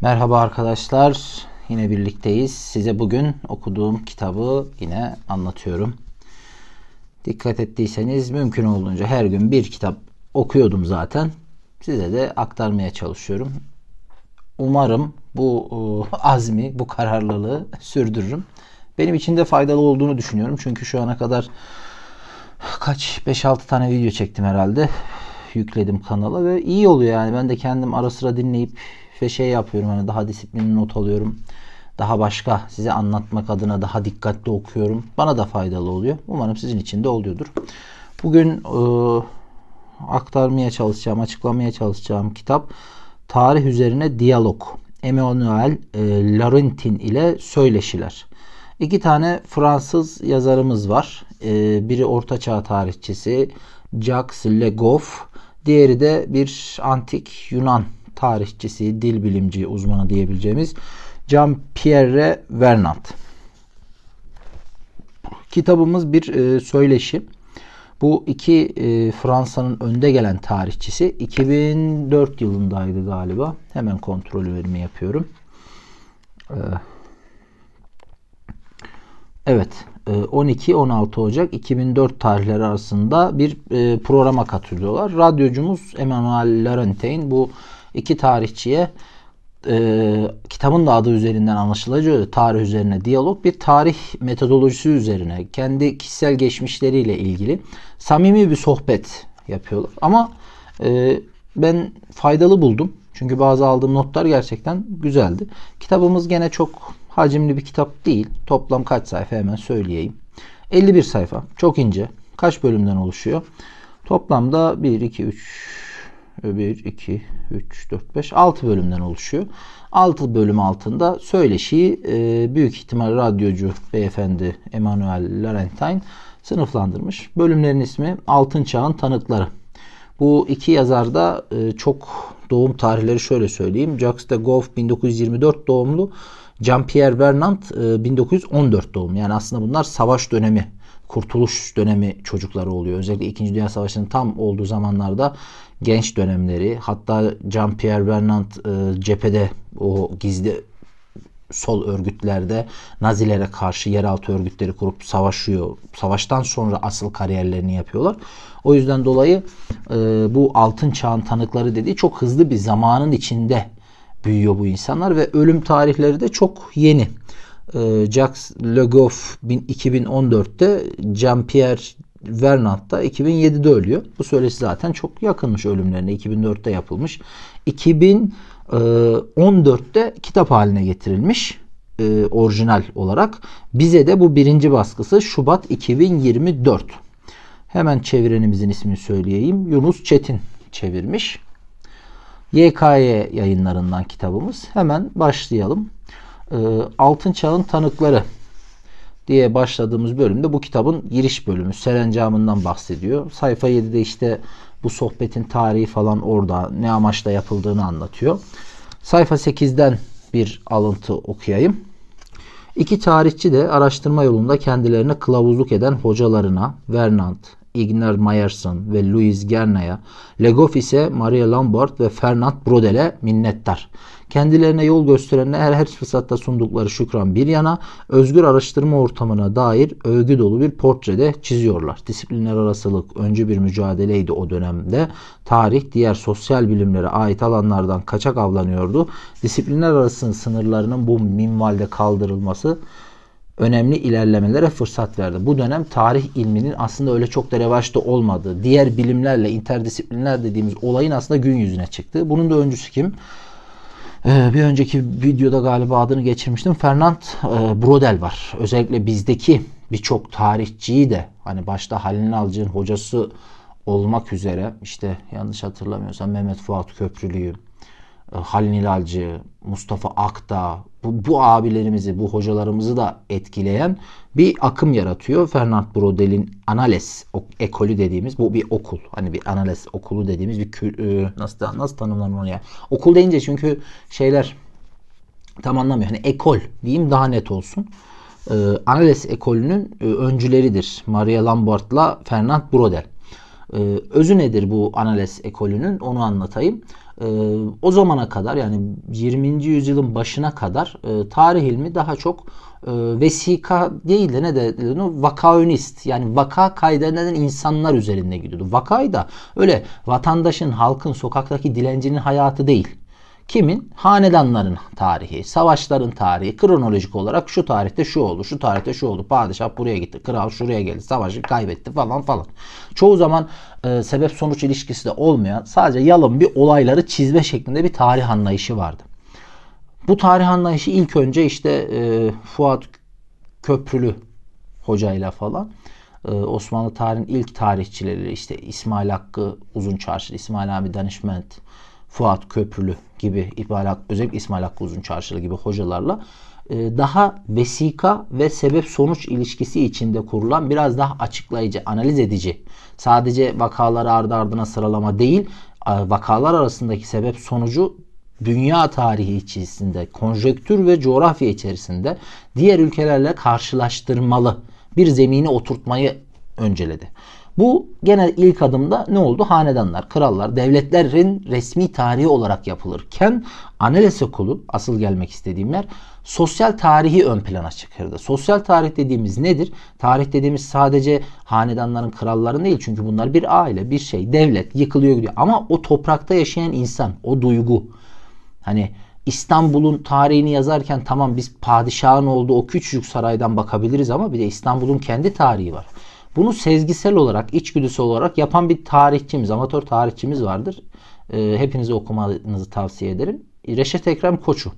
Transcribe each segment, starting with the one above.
Merhaba arkadaşlar. Yine birlikteyiz. Size bugün okuduğum kitabı yine anlatıyorum. Dikkat ettiyseniz mümkün olduğunca her gün bir kitap okuyordum zaten. Size de aktarmaya çalışıyorum. Umarım bu e, azmi, bu kararlılığı sürdürürüm. Benim için de faydalı olduğunu düşünüyorum. Çünkü şu ana kadar kaç 5-6 tane video çektim herhalde. Yükledim kanala ve iyi oluyor yani. Ben de kendim ara sıra dinleyip ve şey yapıyorum hani daha disiplinli not alıyorum. Daha başka size anlatmak adına daha dikkatli okuyorum. Bana da faydalı oluyor. Umarım sizin için de oluyordur. Bugün e, aktarmaya çalışacağım, açıklamaya çalışacağım kitap Tarih Üzerine Diyalog. Emmanuel e, Larentin ile Söyleşiler. İki tane Fransız yazarımız var. E, biri Ortaçağ tarihçisi Jacques Legoff Diğeri de bir antik Yunan tarihçisi, dil bilimci uzmanı diyebileceğimiz Jean-Pierre Vernant. Kitabımız bir e, söyleşi. Bu iki e, Fransa'nın önde gelen tarihçisi 2004 yılındaydı galiba. Hemen kontrol verimi yapıyorum. Ee, evet, 12-16 e, Ocak 2004 tarihleri arasında bir e, programa katılıyorlar. Radyocumuz Emmanuel Larentain bu iki tarihçiye e, kitabın da adı üzerinden anlaşılacağı tarih üzerine diyalog bir tarih metodolojisi üzerine kendi kişisel geçmişleriyle ilgili samimi bir sohbet yapıyorlar. Ama e, ben faydalı buldum. Çünkü bazı aldığım notlar gerçekten güzeldi. Kitabımız gene çok hacimli bir kitap değil. Toplam kaç sayfa hemen söyleyeyim. 51 sayfa. Çok ince. Kaç bölümden oluşuyor? Toplamda 1, 2, 3, 1, 2, 3, 4, 5, 6 bölümden oluşuyor. 6 bölüm altında söyleşiyi e, büyük ihtimal radyocu beyefendi Emanuel Laurentine sınıflandırmış. Bölümlerin ismi Altın Çağın Tanıkları. Bu iki yazar da e, çok doğum tarihleri şöyle söyleyeyim. Jacques de Goff 1924 doğumlu. Jean-Pierre Vernant e, 1914 doğumlu. Yani aslında bunlar savaş dönemi kurtuluş dönemi çocukları oluyor. Özellikle 2. Dünya Savaşı'nın tam olduğu zamanlarda genç dönemleri hatta Jean-Pierre Bernard e, cephede o gizli sol örgütlerde Nazilere karşı yeraltı örgütleri kurup savaşıyor. Savaştan sonra asıl kariyerlerini yapıyorlar. O yüzden dolayı e, bu altın çağın tanıkları dediği çok hızlı bir zamanın içinde büyüyor bu insanlar ve ölüm tarihleri de çok yeni. E, Jacques Le Goff 2014'te Jean-Pierre Vernant'ta 2007'de ölüyor. Bu söylesi zaten çok yakınmış ölümlerine. 2004'te yapılmış. 2014'te e, kitap haline getirilmiş e, orijinal olarak. Bize de bu birinci baskısı Şubat 2024. Hemen çevirenimizin ismini söyleyeyim. Yunus Çetin çevirmiş. YKY yayınlarından kitabımız. Hemen başlayalım. E, Altın Çağ'ın Tanıkları diye başladığımız bölümde bu kitabın giriş bölümü serencamından bahsediyor. Sayfa 7'de işte bu sohbetin tarihi falan orada ne amaçla yapıldığını anlatıyor. Sayfa 8'den bir alıntı okuyayım. İki tarihçi de araştırma yolunda kendilerine kılavuzluk eden hocalarına Vernant, Ignar Myerson ve Louis Gerna'ya, Legoff ise Maria Lambert ve Fernand Brodel'e minnettar. Kendilerine yol gösterenle her her fırsatta sundukları şükran bir yana özgür araştırma ortamına dair övgü dolu bir portrede çiziyorlar. Disiplinler arasılık öncü bir mücadeleydi o dönemde. Tarih diğer sosyal bilimlere ait alanlardan kaçak avlanıyordu. Disiplinler arasının sınırlarının bu minvalde kaldırılması önemli ilerlemelere fırsat verdi. Bu dönem tarih ilminin aslında öyle çok da revaçta olmadığı, diğer bilimlerle interdisiplinler dediğimiz olayın aslında gün yüzüne çıktı. Bunun da öncüsü kim? Ee, bir önceki videoda galiba adını geçirmiştim. Fernand e, Brodel var. Özellikle bizdeki birçok tarihçiyi de hani başta Halil Nalcı'nın hocası olmak üzere işte yanlış hatırlamıyorsam Mehmet Fuat Köprülü'yü, e, Halil Nilalci, Mustafa Akta, bu, abilerimizi, bu hocalarımızı da etkileyen bir akım yaratıyor. Fernand Brodel'in analiz ekolü dediğimiz bu bir okul. Hani bir analiz okulu dediğimiz bir kül, e, nasıl nasıl tanımlanır onu ya? Okul deyince çünkü şeyler tam anlamıyor. Hani ekol diyeyim daha net olsun. Ee, analiz ekolünün e, öncüleridir. Maria Lambert'la Fernand Brodel. Ee, özü nedir bu analiz ekolünün onu anlatayım. E, o zamana kadar yani 20. yüzyılın başına kadar e, tarih ilmi daha çok e, vesika değil de ne dediğini vakaünist yani vaka kaydeden insanlar üzerinde gidiyordu. Vakay da öyle vatandaşın, halkın, sokaktaki dilencinin hayatı değil. Kimin? Hanedanların tarihi, savaşların tarihi kronolojik olarak şu tarihte şu oldu, şu tarihte şu oldu. Padişah buraya gitti, kral şuraya geldi, savaşı kaybetti falan falan. Çoğu zaman e, sebep sonuç ilişkisi de olmayan sadece yalın bir olayları çizme şeklinde bir tarih anlayışı vardı. Bu tarih anlayışı ilk önce işte e, Fuat Köprülü hocayla falan e, Osmanlı tarihinin ilk tarihçileri işte İsmail Hakkı Uzunçarşı, İsmail Abi Danışment, Fuat Köprülü gibi İsmail Hakkı, özellikle İsmail Hakkı Uzun Çarşılı gibi hocalarla e, daha vesika ve sebep sonuç ilişkisi içinde kurulan biraz daha açıklayıcı, analiz edici. Sadece vakaları ardı ardına sıralama değil, vakalar arasındaki sebep sonucu dünya tarihi içerisinde, konjektür ve coğrafya içerisinde diğer ülkelerle karşılaştırmalı bir zemini oturtmayı önceledi. Bu gene ilk adımda ne oldu? Hanedanlar, krallar, devletlerin resmi tarihi olarak yapılırken Anales Okulu asıl gelmek istediğim yer sosyal tarihi ön plana çıkardı. Sosyal tarih dediğimiz nedir? Tarih dediğimiz sadece hanedanların, kralların değil. Çünkü bunlar bir aile, bir şey, devlet yıkılıyor gidiyor. Ama o toprakta yaşayan insan, o duygu. Hani İstanbul'un tarihini yazarken tamam biz padişahın olduğu o küçücük saraydan bakabiliriz ama bir de İstanbul'un kendi tarihi var. Bunu sezgisel olarak, içgüdüsel olarak yapan bir tarihçimiz, amatör tarihçimiz vardır. E, hepinize okumanızı tavsiye ederim. Reşet Ekrem Koçu.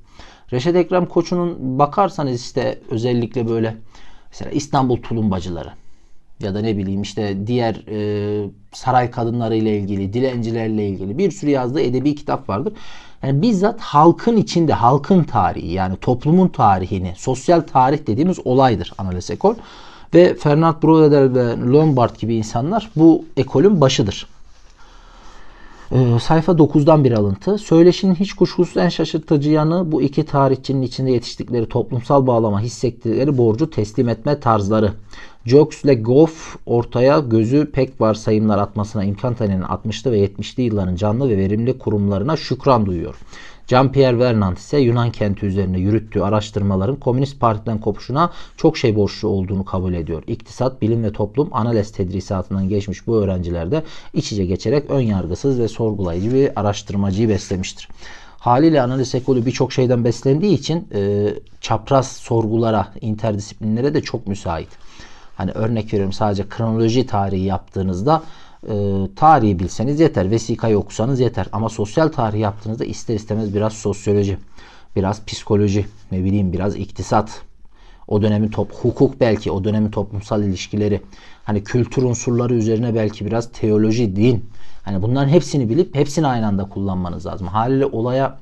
Reşet Ekrem Koçu'nun bakarsanız işte özellikle böyle mesela İstanbul tulumbacıları ya da ne bileyim işte diğer e, saray kadınlarıyla ilgili, dilencilerle ilgili bir sürü yazdığı edebi kitap vardır. Yani bizzat halkın içinde, halkın tarihi yani toplumun tarihini, sosyal tarih dediğimiz olaydır analiz ekol. Ve Fernand Breuer ve Lombard gibi insanlar bu ekolün başıdır. Ee, sayfa 9'dan bir alıntı. Söyleşinin hiç kuşkusuz en şaşırtıcı yanı bu iki tarihçinin içinde yetiştikleri toplumsal bağlama hissettikleri borcu teslim etme tarzları. Jokes ile Goff ortaya gözü pek varsayımlar atmasına imkan tanıyan 60'lı ve 70'li yılların canlı ve verimli kurumlarına şükran duyuyor. Jean-Pierre Vernant ise Yunan kenti üzerine yürüttüğü araştırmaların Komünist Parti'den kopuşuna çok şey borçlu olduğunu kabul ediyor. İktisat, bilim ve toplum analiz tedrisatından geçmiş bu öğrencilerde iç içe geçerek ön yargısız ve sorgulayıcı bir araştırmacıyı beslemiştir haliyle analiz ekolü birçok şeyden beslendiği için e, çapraz sorgulara, interdisiplinlere de çok müsait. Hani örnek veriyorum sadece kronoloji tarihi yaptığınızda e, tarihi bilseniz yeter. Vesikayı okusanız yeter. Ama sosyal tarih yaptığınızda ister istemez biraz sosyoloji, biraz psikoloji, ne bileyim biraz iktisat, o dönemin top hukuk belki o dönemin toplumsal ilişkileri hani kültür unsurları üzerine belki biraz teoloji, din hani bunların hepsini bilip hepsini aynı anda kullanmanız lazım. Haliyle olaya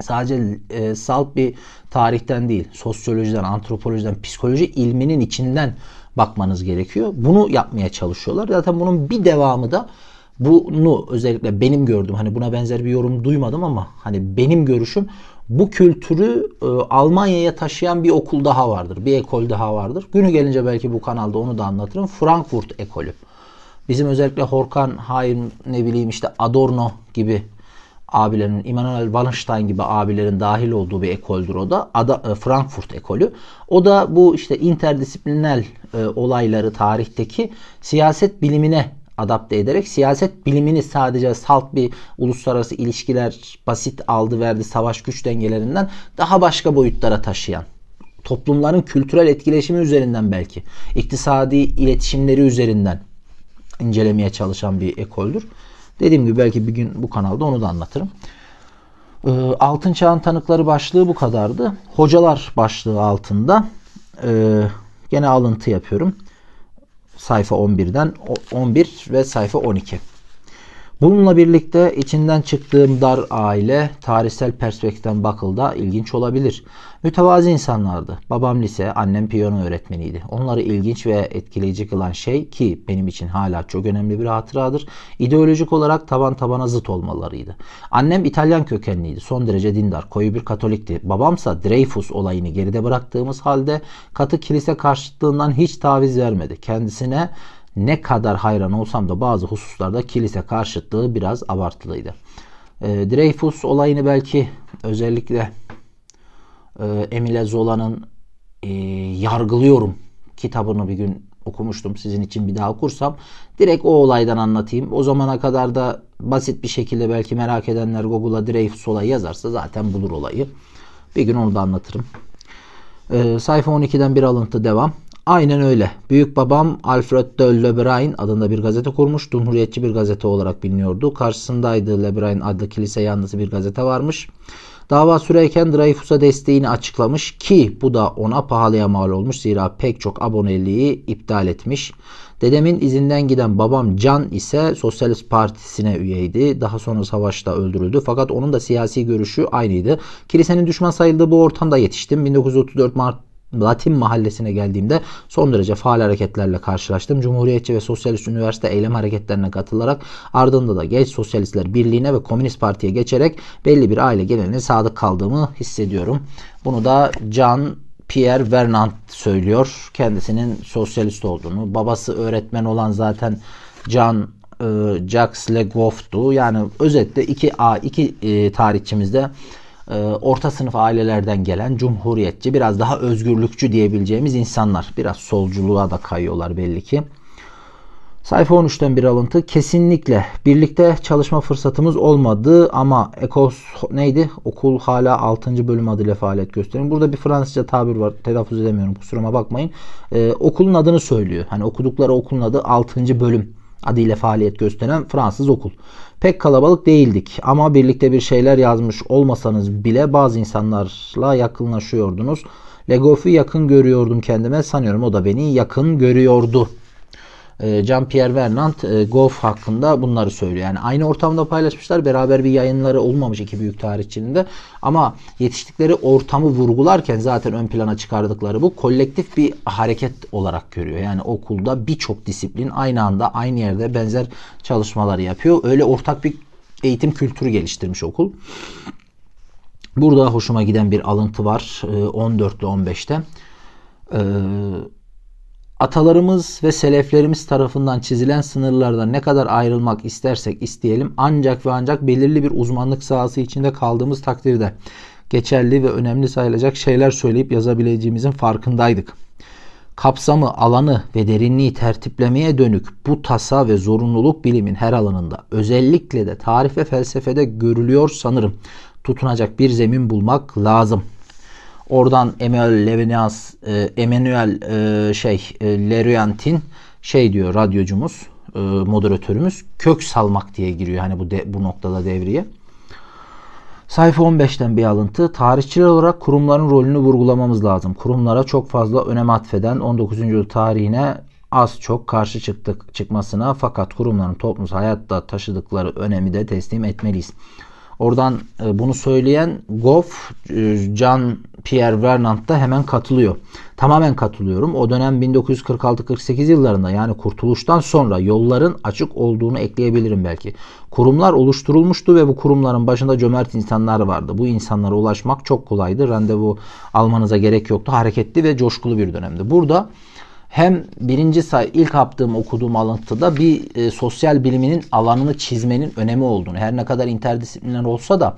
sadece e, salt bir tarihten değil, sosyolojiden, antropolojiden, psikoloji ilminin içinden bakmanız gerekiyor. Bunu yapmaya çalışıyorlar. Zaten bunun bir devamı da bunu özellikle benim gördüm. Hani buna benzer bir yorum duymadım ama hani benim görüşüm bu kültürü e, Almanya'ya taşıyan bir okul daha vardır. Bir ekol daha vardır. Günü gelince belki bu kanalda onu da anlatırım. Frankfurt ekolü. Bizim özellikle Horkan Hayim ne bileyim işte Adorno gibi Abilerinin, Immanuel Wallenstein gibi abilerin dahil olduğu bir ekoldür o da. Ada, e, Frankfurt ekolü. O da bu işte interdisiplinel e, olayları tarihteki siyaset bilimine adapte ederek siyaset bilimini sadece salt bir uluslararası ilişkiler basit aldı verdi savaş güç dengelerinden daha başka boyutlara taşıyan toplumların kültürel etkileşimi üzerinden belki iktisadi iletişimleri üzerinden incelemeye çalışan bir ekoldür. Dediğim gibi belki bir gün bu kanalda onu da anlatırım. Ee, Altın Çağın Tanıkları başlığı bu kadardı. Hocalar başlığı altında ee, gene alıntı yapıyorum. Sayfa 11'den 11 ve sayfa 12. Bununla birlikte içinden çıktığım dar aile tarihsel perspektiften bakılda ilginç olabilir. Mütevazi insanlardı. Babam lise, annem piyano öğretmeniydi. Onları ilginç ve etkileyici kılan şey ki benim için hala çok önemli bir hatıradır. İdeolojik olarak taban tabana zıt olmalarıydı. Annem İtalyan kökenliydi. Son derece dindar, koyu bir Katolikti. Babamsa Dreyfus olayını geride bıraktığımız halde katı kilise karşıtlığından hiç taviz vermedi. Kendisine ne kadar hayran olsam da bazı hususlarda kilise karşıtlığı biraz abartılıydı. E, Dreyfus olayını belki özellikle e, Emile Zola'nın e, Yargılıyorum kitabını bir gün okumuştum. Sizin için bir daha okursam direkt o olaydan anlatayım. O zamana kadar da basit bir şekilde belki merak edenler Google'a Dreyfus olayı yazarsa zaten bulur olayı. Bir gün onu da anlatırım. E, sayfa 12'den bir alıntı devam. Aynen öyle. Büyük babam Alfred de Lebrain adında bir gazete kurmuş. Cumhuriyetçi bir gazete olarak biliniyordu. Karşısındaydı Lebrain adlı kilise yanlısı bir gazete varmış. Dava süreyken Dreyfus'a desteğini açıklamış ki bu da ona pahalıya mal olmuş. Zira pek çok aboneliği iptal etmiş. Dedemin izinden giden babam Can ise Sosyalist Partisi'ne üyeydi. Daha sonra savaşta öldürüldü. Fakat onun da siyasi görüşü aynıydı. Kilisenin düşman sayıldığı bu ortamda yetiştim. 1934 Mart Latin mahallesine geldiğimde son derece faal hareketlerle karşılaştım. Cumhuriyetçi ve Sosyalist Üniversite eylem hareketlerine katılarak ardında da Genç Sosyalistler Birliği'ne ve Komünist Parti'ye geçerek belli bir aile geneline sadık kaldığımı hissediyorum. Bunu da Can Pierre Vernant söylüyor. Kendisinin sosyalist olduğunu. Babası öğretmen olan zaten Can e, Jacques Le Goff'tu. Yani özetle iki A iki e, tarihçimizde e, orta sınıf ailelerden gelen cumhuriyetçi, biraz daha özgürlükçü diyebileceğimiz insanlar. Biraz solculuğa da kayıyorlar belli ki. Sayfa 13'ten bir alıntı. Kesinlikle birlikte çalışma fırsatımız olmadı ama Ekos neydi? Okul hala 6. bölüm adıyla faaliyet gösteriyor. Burada bir Fransızca tabir var. Telaffuz edemiyorum kusuruma bakmayın. Ee, okulun adını söylüyor. Hani okudukları okulun adı 6. bölüm adıyla faaliyet gösteren Fransız okul. Pek kalabalık değildik ama birlikte bir şeyler yazmış olmasanız bile bazı insanlarla yakınlaşıyordunuz. Legoff'u yakın görüyordum kendime sanıyorum o da beni yakın görüyordu.'' Ee, Jean-Pierre Vernant e, Golf hakkında bunları söylüyor. Yani aynı ortamda paylaşmışlar. Beraber bir yayınları olmamış iki büyük tarihçinin de. Ama yetiştikleri ortamı vurgularken zaten ön plana çıkardıkları bu kolektif bir hareket olarak görüyor. Yani okulda birçok disiplin aynı anda aynı yerde benzer çalışmaları yapıyor. Öyle ortak bir eğitim kültürü geliştirmiş okul. Burada hoşuma giden bir alıntı var. 14 ile 15'te. Atalarımız ve seleflerimiz tarafından çizilen sınırlardan ne kadar ayrılmak istersek isteyelim ancak ve ancak belirli bir uzmanlık sahası içinde kaldığımız takdirde geçerli ve önemli sayılacak şeyler söyleyip yazabileceğimizin farkındaydık. Kapsamı, alanı ve derinliği tertiplemeye dönük bu tasa ve zorunluluk bilimin her alanında özellikle de tarife ve felsefede görülüyor sanırım tutunacak bir zemin bulmak lazım.'' Oradan Emmanuel Levinas, e, Emmanuel e, şey e, Leruyantin şey diyor radyocumuz, e, moderatörümüz kök salmak diye giriyor hani bu de, bu noktada devriye. Sayfa 15'ten bir alıntı. Tarihçiler olarak kurumların rolünü vurgulamamız lazım. Kurumlara çok fazla önem atfeden 19. yüzyıl tarihine az çok karşı çıktık çıkmasına fakat kurumların toplumsal hayatta taşıdıkları önemi de teslim etmeliyiz. Oradan e, bunu söyleyen Goff, e, Jean Pierre Vernant da hemen katılıyor. Tamamen katılıyorum. O dönem 1946-48 yıllarında yani kurtuluştan sonra yolların açık olduğunu ekleyebilirim belki. Kurumlar oluşturulmuştu ve bu kurumların başında cömert insanlar vardı. Bu insanlara ulaşmak çok kolaydı. Randevu almanıza gerek yoktu. Hareketli ve coşkulu bir dönemdi. Burada hem birinci say ilk yaptığım okuduğum alıntıda bir e, sosyal biliminin alanını çizmenin önemi olduğunu her ne kadar interdisipliner olsa da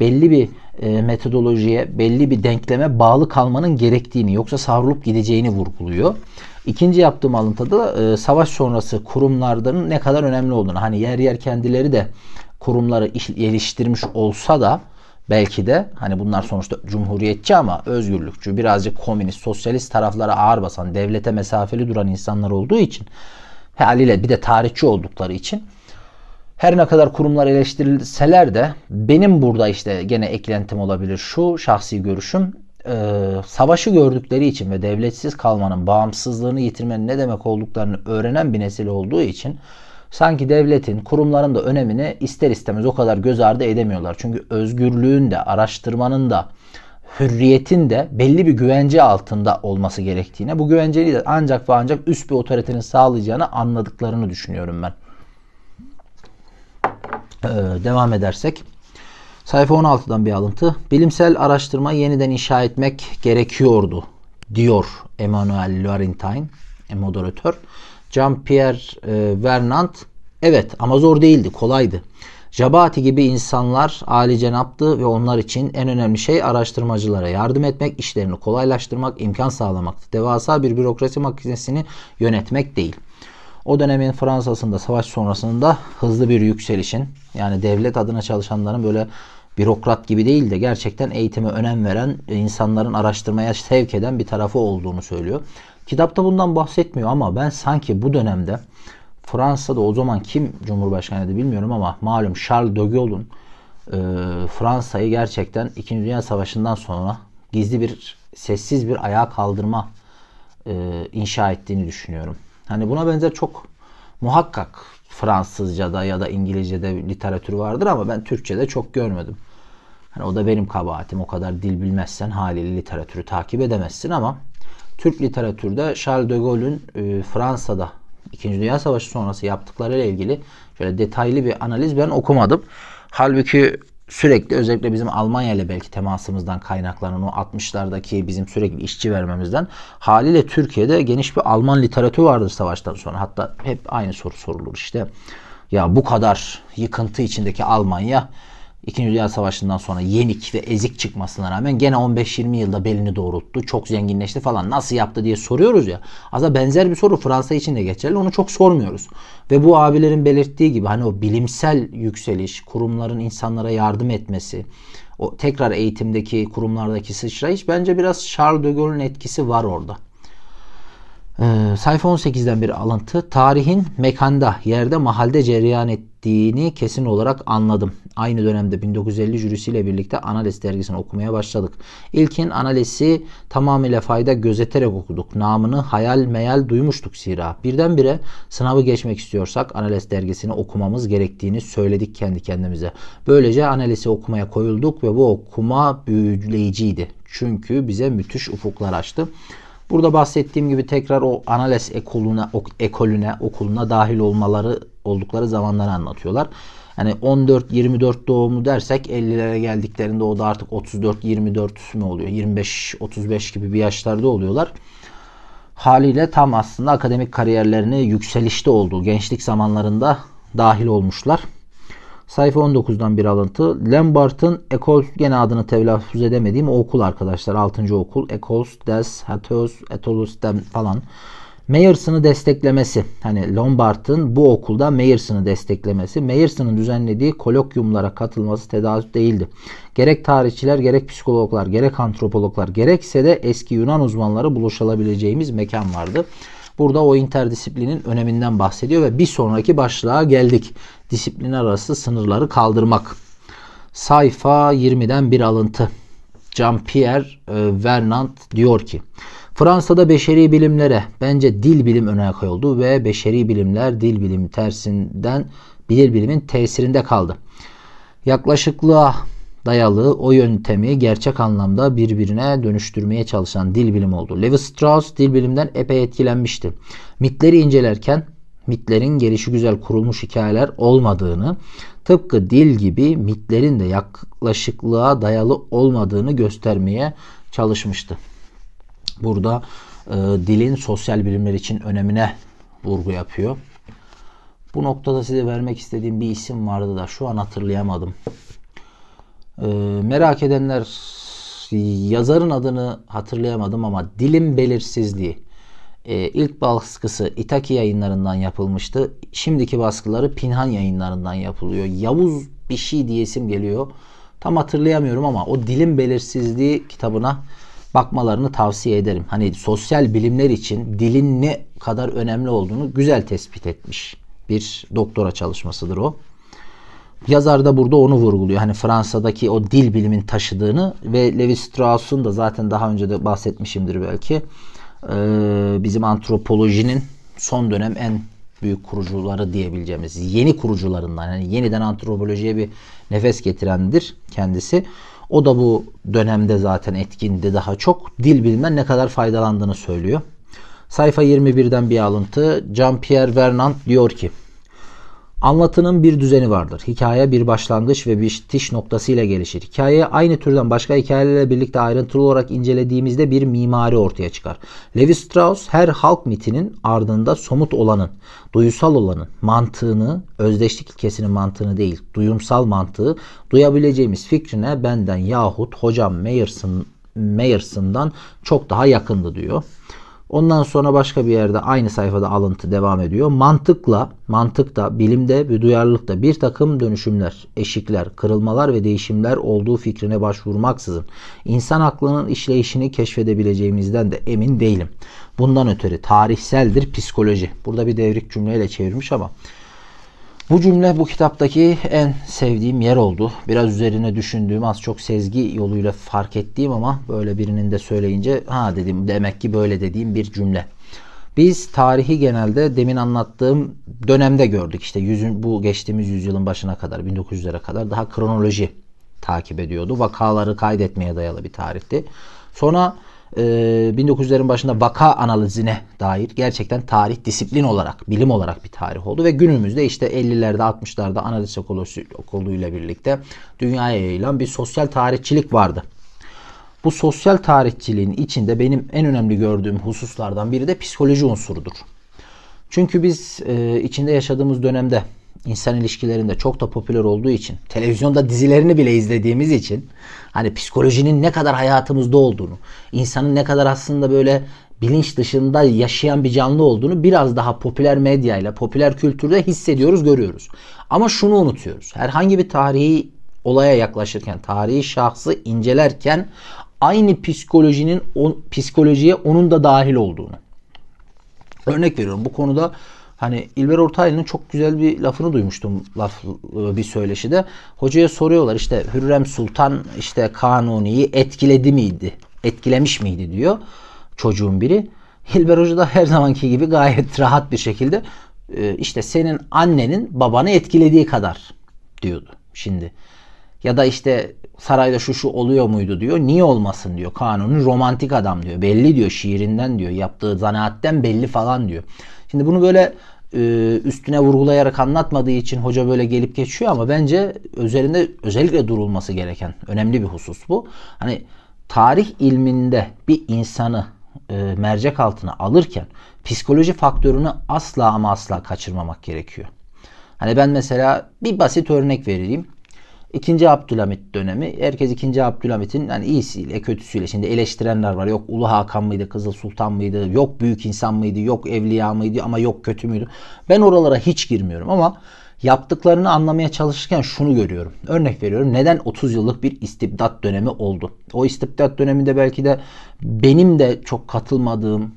belli bir e, metodolojiye, belli bir denkleme bağlı kalmanın gerektiğini yoksa savrulup gideceğini vurguluyor. İkinci yaptığım alıntıda e, savaş sonrası kurumlardan ne kadar önemli olduğunu hani yer yer kendileri de kurumları geliştirmiş olsa da Belki de hani bunlar sonuçta cumhuriyetçi ama özgürlükçü, birazcık komünist, sosyalist taraflara ağır basan, devlete mesafeli duran insanlar olduğu için haliyle bir de tarihçi oldukları için her ne kadar kurumlar eleştirilseler de benim burada işte gene eklentim olabilir şu şahsi görüşüm e, savaşı gördükleri için ve devletsiz kalmanın bağımsızlığını yitirmenin ne demek olduklarını öğrenen bir nesil olduğu için sanki devletin, kurumların da önemini ister istemez o kadar göz ardı edemiyorlar. Çünkü özgürlüğün de, araştırmanın da, hürriyetin de belli bir güvence altında olması gerektiğine, bu güvenceliği de ancak ve ancak üst bir otoritenin sağlayacağını anladıklarını düşünüyorum ben. Ee, devam edersek. Sayfa 16'dan bir alıntı. Bilimsel araştırma yeniden inşa etmek gerekiyordu diyor Emmanuel Laurentine, moderatör. Jean-Pierre e, Vernant evet ama zor değildi, kolaydı. Jabati gibi insanlar Ali cenaptı ve onlar için en önemli şey araştırmacılara yardım etmek, işlerini kolaylaştırmak, imkan sağlamaktı. Devasa bir bürokrasi makinesini yönetmek değil. O dönemin Fransa'sında savaş sonrasında hızlı bir yükselişin yani devlet adına çalışanların böyle bürokrat gibi değil de gerçekten eğitime önem veren insanların araştırmaya sevk eden bir tarafı olduğunu söylüyor. Kitapta bundan bahsetmiyor ama ben sanki bu dönemde Fransa'da o zaman kim Cumhurbaşkanıydı bilmiyorum ama malum Charles de Gaulle'un e, Fransa'yı gerçekten 2. Dünya Savaşı'ndan sonra gizli bir sessiz bir ayağa kaldırma e, inşa ettiğini düşünüyorum. Hani buna benzer çok muhakkak Fransızca'da ya da İngilizce'de literatür vardır ama ben Türkçe'de çok görmedim. Hani o da benim kabahatim. O kadar dil bilmezsen haliyle literatürü takip edemezsin ama Türk literatürde Charles de Gaulle'ün e, Fransa'da İkinci Dünya Savaşı sonrası yaptıklarıyla ilgili şöyle detaylı bir analiz ben okumadım. Halbuki sürekli özellikle bizim Almanya ile belki temasımızdan kaynaklanan o 60'lardaki bizim sürekli işçi vermemizden haliyle Türkiye'de geniş bir Alman literatürü vardır savaştan sonra. Hatta hep aynı soru sorulur işte. Ya bu kadar yıkıntı içindeki Almanya İkinci Dünya Savaşı'ndan sonra yenik ve ezik çıkmasına rağmen gene 15-20 yılda belini doğrulttu. Çok zenginleşti falan. Nasıl yaptı diye soruyoruz ya. Aslında benzer bir soru Fransa için de geçerli. Onu çok sormuyoruz. Ve bu abilerin belirttiği gibi hani o bilimsel yükseliş, kurumların insanlara yardım etmesi, o tekrar eğitimdeki kurumlardaki sıçrayış bence biraz Charles de Gaulle'ün etkisi var orada. Ee, sayfa 18'den bir alıntı. Tarihin mekanda, yerde, mahalde cereyan ettiğini kesin olarak anladım. Aynı dönemde 1950 jürisiyle birlikte analiz dergisini okumaya başladık. İlkin analizi tamamıyla fayda gözeterek okuduk. Namını hayal meyal duymuştuk zira. Birdenbire sınavı geçmek istiyorsak analiz dergisini okumamız gerektiğini söyledik kendi kendimize. Böylece analizi okumaya koyulduk ve bu okuma büyüleyiciydi. Çünkü bize müthiş ufuklar açtı. Burada bahsettiğim gibi tekrar o analiz ekolüne, ekolüne okuluna dahil olmaları oldukları zamanları anlatıyorlar. Yani 14-24 doğumlu dersek 50'lere geldiklerinde o da artık 34-24 mü oluyor? 25-35 gibi bir yaşlarda oluyorlar. Haliyle tam aslında akademik kariyerlerini yükselişte olduğu gençlik zamanlarında dahil olmuşlar. Sayfa 19'dan bir alıntı. Lambert'ın Ecoles gene adını telaffuz edemediğim o okul arkadaşlar. 6. okul. Ecoles, Des, Hateus, Etolus Dem falan. Meyerson'ı desteklemesi. Hani Lombard'ın bu okulda Meyerson'ı desteklemesi. Meyerson'ın düzenlediği kolokyumlara katılması tedavi değildi. Gerek tarihçiler, gerek psikologlar, gerek antropologlar, gerekse de eski Yunan uzmanları buluşabileceğimiz mekan vardı. Burada o interdisiplinin öneminden bahsediyor ve bir sonraki başlığa geldik. Disiplin arası sınırları kaldırmak. Sayfa 20'den bir alıntı. Jean-Pierre e, Vernant diyor ki Fransa'da beşeri bilimlere bence dil bilim öne koyuldu ve beşeri bilimler dil bilimi tersinden bilir bilimin tesirinde kaldı. Yaklaşıklığa dayalı o yöntemi gerçek anlamda birbirine dönüştürmeye çalışan dil bilimi oldu. Levi Strauss dil bilimden epey etkilenmişti. Mitleri incelerken mitlerin gelişi güzel kurulmuş hikayeler olmadığını, tıpkı dil gibi mitlerin de yaklaşıklığa dayalı olmadığını göstermeye çalışmıştı. Burada e, dilin sosyal bilimler için önemine vurgu yapıyor. Bu noktada size vermek istediğim bir isim vardı da şu an hatırlayamadım. Ee, merak edenler yazarın adını hatırlayamadım ama Dilim Belirsizliği e, ilk baskısı İtaki yayınlarından yapılmıştı. Şimdiki baskıları Pinhan yayınlarından yapılıyor. Yavuz bir şey diyesim geliyor. Tam hatırlayamıyorum ama o Dilim Belirsizliği kitabına bakmalarını tavsiye ederim. Hani sosyal bilimler için dilin ne kadar önemli olduğunu güzel tespit etmiş bir doktora çalışmasıdır o. Yazar da burada onu vurguluyor. Hani Fransa'daki o dil bilimin taşıdığını ve Levi Strauss'un da zaten daha önce de bahsetmişimdir belki. Ee, bizim antropolojinin son dönem en büyük kurucuları diyebileceğimiz yeni kurucularından yani yeniden antropolojiye bir nefes getirendir kendisi. O da bu dönemde zaten etkindi daha çok. Dil bilimden ne kadar faydalandığını söylüyor. Sayfa 21'den bir alıntı. Jean-Pierre Vernant diyor ki Anlatının bir düzeni vardır. Hikaye bir başlangıç ve bir bitiş noktasıyla gelişir. Hikayeyi aynı türden başka hikayelerle birlikte ayrıntılı olarak incelediğimizde bir mimari ortaya çıkar. Levi Strauss her halk mitinin ardında somut olanın, duyusal olanın mantığını, özdeşlik ilkesinin mantığını değil, duyumsal mantığı duyabileceğimiz fikrine benden yahut hocam Meyers'ın Meyers'ından çok daha yakındı diyor. Ondan sonra başka bir yerde aynı sayfada alıntı devam ediyor. Mantıkla, mantıkta, bilimde ve duyarlılıkta bir takım dönüşümler, eşikler, kırılmalar ve değişimler olduğu fikrine başvurmaksızın insan aklının işleyişini keşfedebileceğimizden de emin değilim. Bundan ötürü tarihseldir psikoloji. Burada bir devrik cümleyle çevirmiş ama bu cümle bu kitaptaki en sevdiğim yer oldu. Biraz üzerine düşündüğüm az çok sezgi yoluyla fark ettiğim ama böyle birinin de söyleyince ha dedim demek ki böyle dediğim bir cümle. Biz tarihi genelde demin anlattığım dönemde gördük. İşte yüzün, bu geçtiğimiz yüzyılın başına kadar 1900'lere kadar daha kronoloji takip ediyordu. Vakaları kaydetmeye dayalı bir tarihti. Sonra 1900'lerin ee, başında vaka analizine dair gerçekten tarih disiplin olarak, bilim olarak bir tarih oldu ve günümüzde işte 50'lerde 60'larda analiz okuluyla birlikte dünyaya yayılan bir sosyal tarihçilik vardı. Bu sosyal tarihçiliğin içinde benim en önemli gördüğüm hususlardan biri de psikoloji unsurudur. Çünkü biz e, içinde yaşadığımız dönemde insan ilişkilerinde çok da popüler olduğu için, televizyonda dizilerini bile izlediğimiz için hani psikolojinin ne kadar hayatımızda olduğunu, insanın ne kadar aslında böyle bilinç dışında yaşayan bir canlı olduğunu biraz daha popüler medyayla, popüler kültürde hissediyoruz, görüyoruz. Ama şunu unutuyoruz. Herhangi bir tarihi olaya yaklaşırken, tarihi şahsı incelerken aynı psikolojinin o, psikolojiye onun da dahil olduğunu. Örnek veriyorum bu konuda Hani İlber Ortaylı'nın çok güzel bir lafını duymuştum laf e, bir söyleşide. Hocaya soruyorlar işte Hürrem Sultan işte Kanuni'yi etkiledi miydi? Etkilemiş miydi diyor çocuğun biri. İlber Hoca da her zamanki gibi gayet rahat bir şekilde e, işte senin annenin babanı etkilediği kadar diyordu şimdi. Ya da işte sarayda şu şu oluyor muydu diyor. Niye olmasın diyor. Kanuni romantik adam diyor. Belli diyor şiirinden diyor. Yaptığı zanaatten belli falan diyor. Şimdi bunu böyle e, üstüne vurgulayarak anlatmadığı için hoca böyle gelip geçiyor ama bence üzerinde özellikle durulması gereken önemli bir husus bu. Hani tarih ilminde bir insanı e, mercek altına alırken psikoloji faktörünü asla ama asla kaçırmamak gerekiyor. Hani ben mesela bir basit örnek vereyim. İkinci Abdülhamit dönemi. Herkes 2. Abdülhamit'in yani iyisiyle kötüsüyle şimdi eleştirenler var. Yok Ulu Hakan mıydı, Kızıl Sultan mıydı, yok büyük insan mıydı, yok evliya mıydı ama yok kötü müydü. Ben oralara hiç girmiyorum ama yaptıklarını anlamaya çalışırken şunu görüyorum. Örnek veriyorum neden 30 yıllık bir istibdat dönemi oldu? O istibdat döneminde belki de benim de çok katılmadığım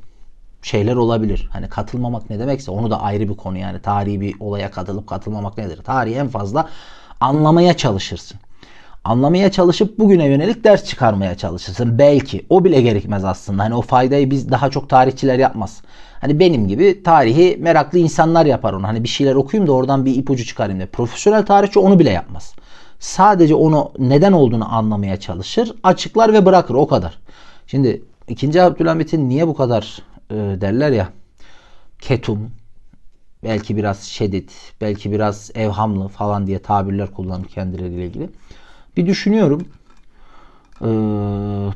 şeyler olabilir. Hani katılmamak ne demekse onu da ayrı bir konu yani tarihi bir olaya katılıp katılmamak nedir? Tarihi en fazla Anlamaya çalışırsın. Anlamaya çalışıp bugüne yönelik ders çıkarmaya çalışırsın. Belki o bile gerekmez aslında. Hani o faydayı biz daha çok tarihçiler yapmaz. Hani benim gibi tarihi meraklı insanlar yapar onu. Hani bir şeyler okuyayım da oradan bir ipucu çıkarayım diye. Profesyonel tarihçi onu bile yapmaz. Sadece onu neden olduğunu anlamaya çalışır, açıklar ve bırakır o kadar. Şimdi ikinci Abdülhamit'in niye bu kadar e, derler ya ketum, belki biraz şiddet, belki biraz evhamlı falan diye tabirler kullanır kendileriyle ilgili. Bir düşünüyorum. Ee,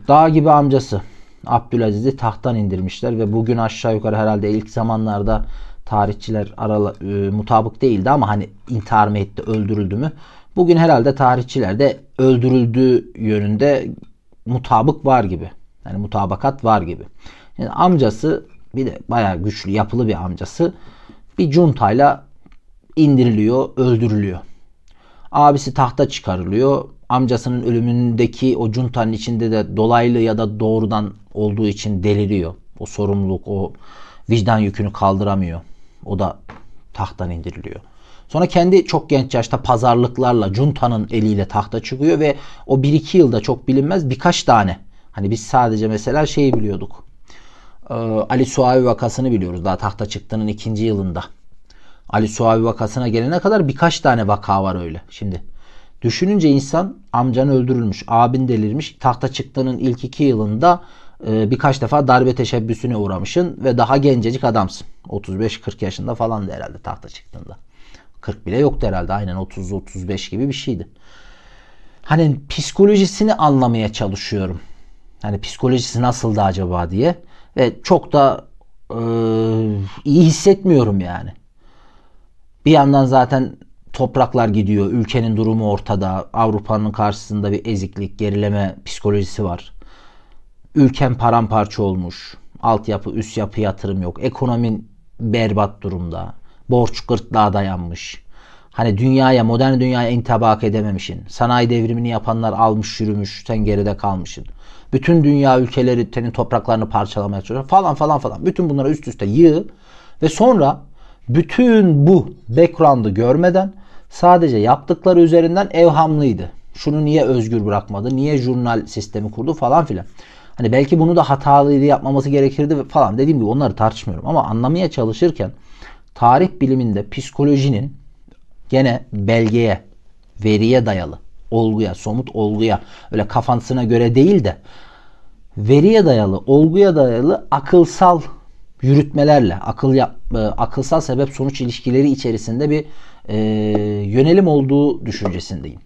dağ gibi amcası Abdülaziz'i tahttan indirmişler ve bugün aşağı yukarı herhalde ilk zamanlarda tarihçiler arala, e, mutabık değildi ama hani intihar mı etti, öldürüldü mü? Bugün herhalde tarihçiler de öldürüldüğü yönünde mutabık var gibi. Yani mutabakat var gibi. Yani amcası bir de bayağı güçlü yapılı bir amcası bir cuntayla indiriliyor, öldürülüyor. Abisi tahta çıkarılıyor. Amcasının ölümündeki o cuntanın içinde de dolaylı ya da doğrudan olduğu için deliriyor. O sorumluluk, o vicdan yükünü kaldıramıyor. O da tahttan indiriliyor. Sonra kendi çok genç yaşta pazarlıklarla cuntanın eliyle tahta çıkıyor ve o 1-2 yılda çok bilinmez birkaç tane. Hani biz sadece mesela şeyi biliyorduk. Ee, Ali Suavi vakasını biliyoruz. Daha tahta çıktığının ikinci yılında. Ali Suavi vakasına gelene kadar birkaç tane vaka var öyle. Şimdi düşününce insan amcan öldürülmüş, abin delirmiş. Tahta çıktığının ilk iki yılında e, birkaç defa darbe teşebbüsüne uğramışsın ve daha gencecik adamsın. 35-40 yaşında falan da herhalde tahta çıktığında. 40 bile yoktu herhalde. Aynen 30-35 gibi bir şeydi. Hani psikolojisini anlamaya çalışıyorum. Hani psikolojisi nasıldı acaba diye. Ve çok da e, iyi hissetmiyorum yani. Bir yandan zaten topraklar gidiyor. Ülkenin durumu ortada. Avrupa'nın karşısında bir eziklik, gerileme psikolojisi var. Ülken paramparça olmuş. Altyapı, üst yapı yatırım yok. Ekonomin berbat durumda. Borç gırtlağa dayanmış. Hani dünyaya, modern dünyaya intibak edememişsin. Sanayi devrimini yapanlar almış yürümüş, sen geride kalmışsın. Bütün dünya ülkeleri senin topraklarını parçalamaya çalışıyor falan falan falan. Bütün bunları üst üste yığ ve sonra bütün bu background'ı görmeden sadece yaptıkları üzerinden evhamlıydı. Şunu niye özgür bırakmadı? Niye jurnal sistemi kurdu falan filan. Hani belki bunu da hatalıydı yapmaması gerekirdi falan. Dediğim gibi onları tartışmıyorum ama anlamaya çalışırken tarih biliminde psikolojinin gene belgeye, veriye dayalı olguya, somut olguya öyle kafasına göre değil de veriye dayalı, olguya dayalı akılsal yürütmelerle, akıl yap, e, akılsal sebep sonuç ilişkileri içerisinde bir e, yönelim olduğu düşüncesindeyim.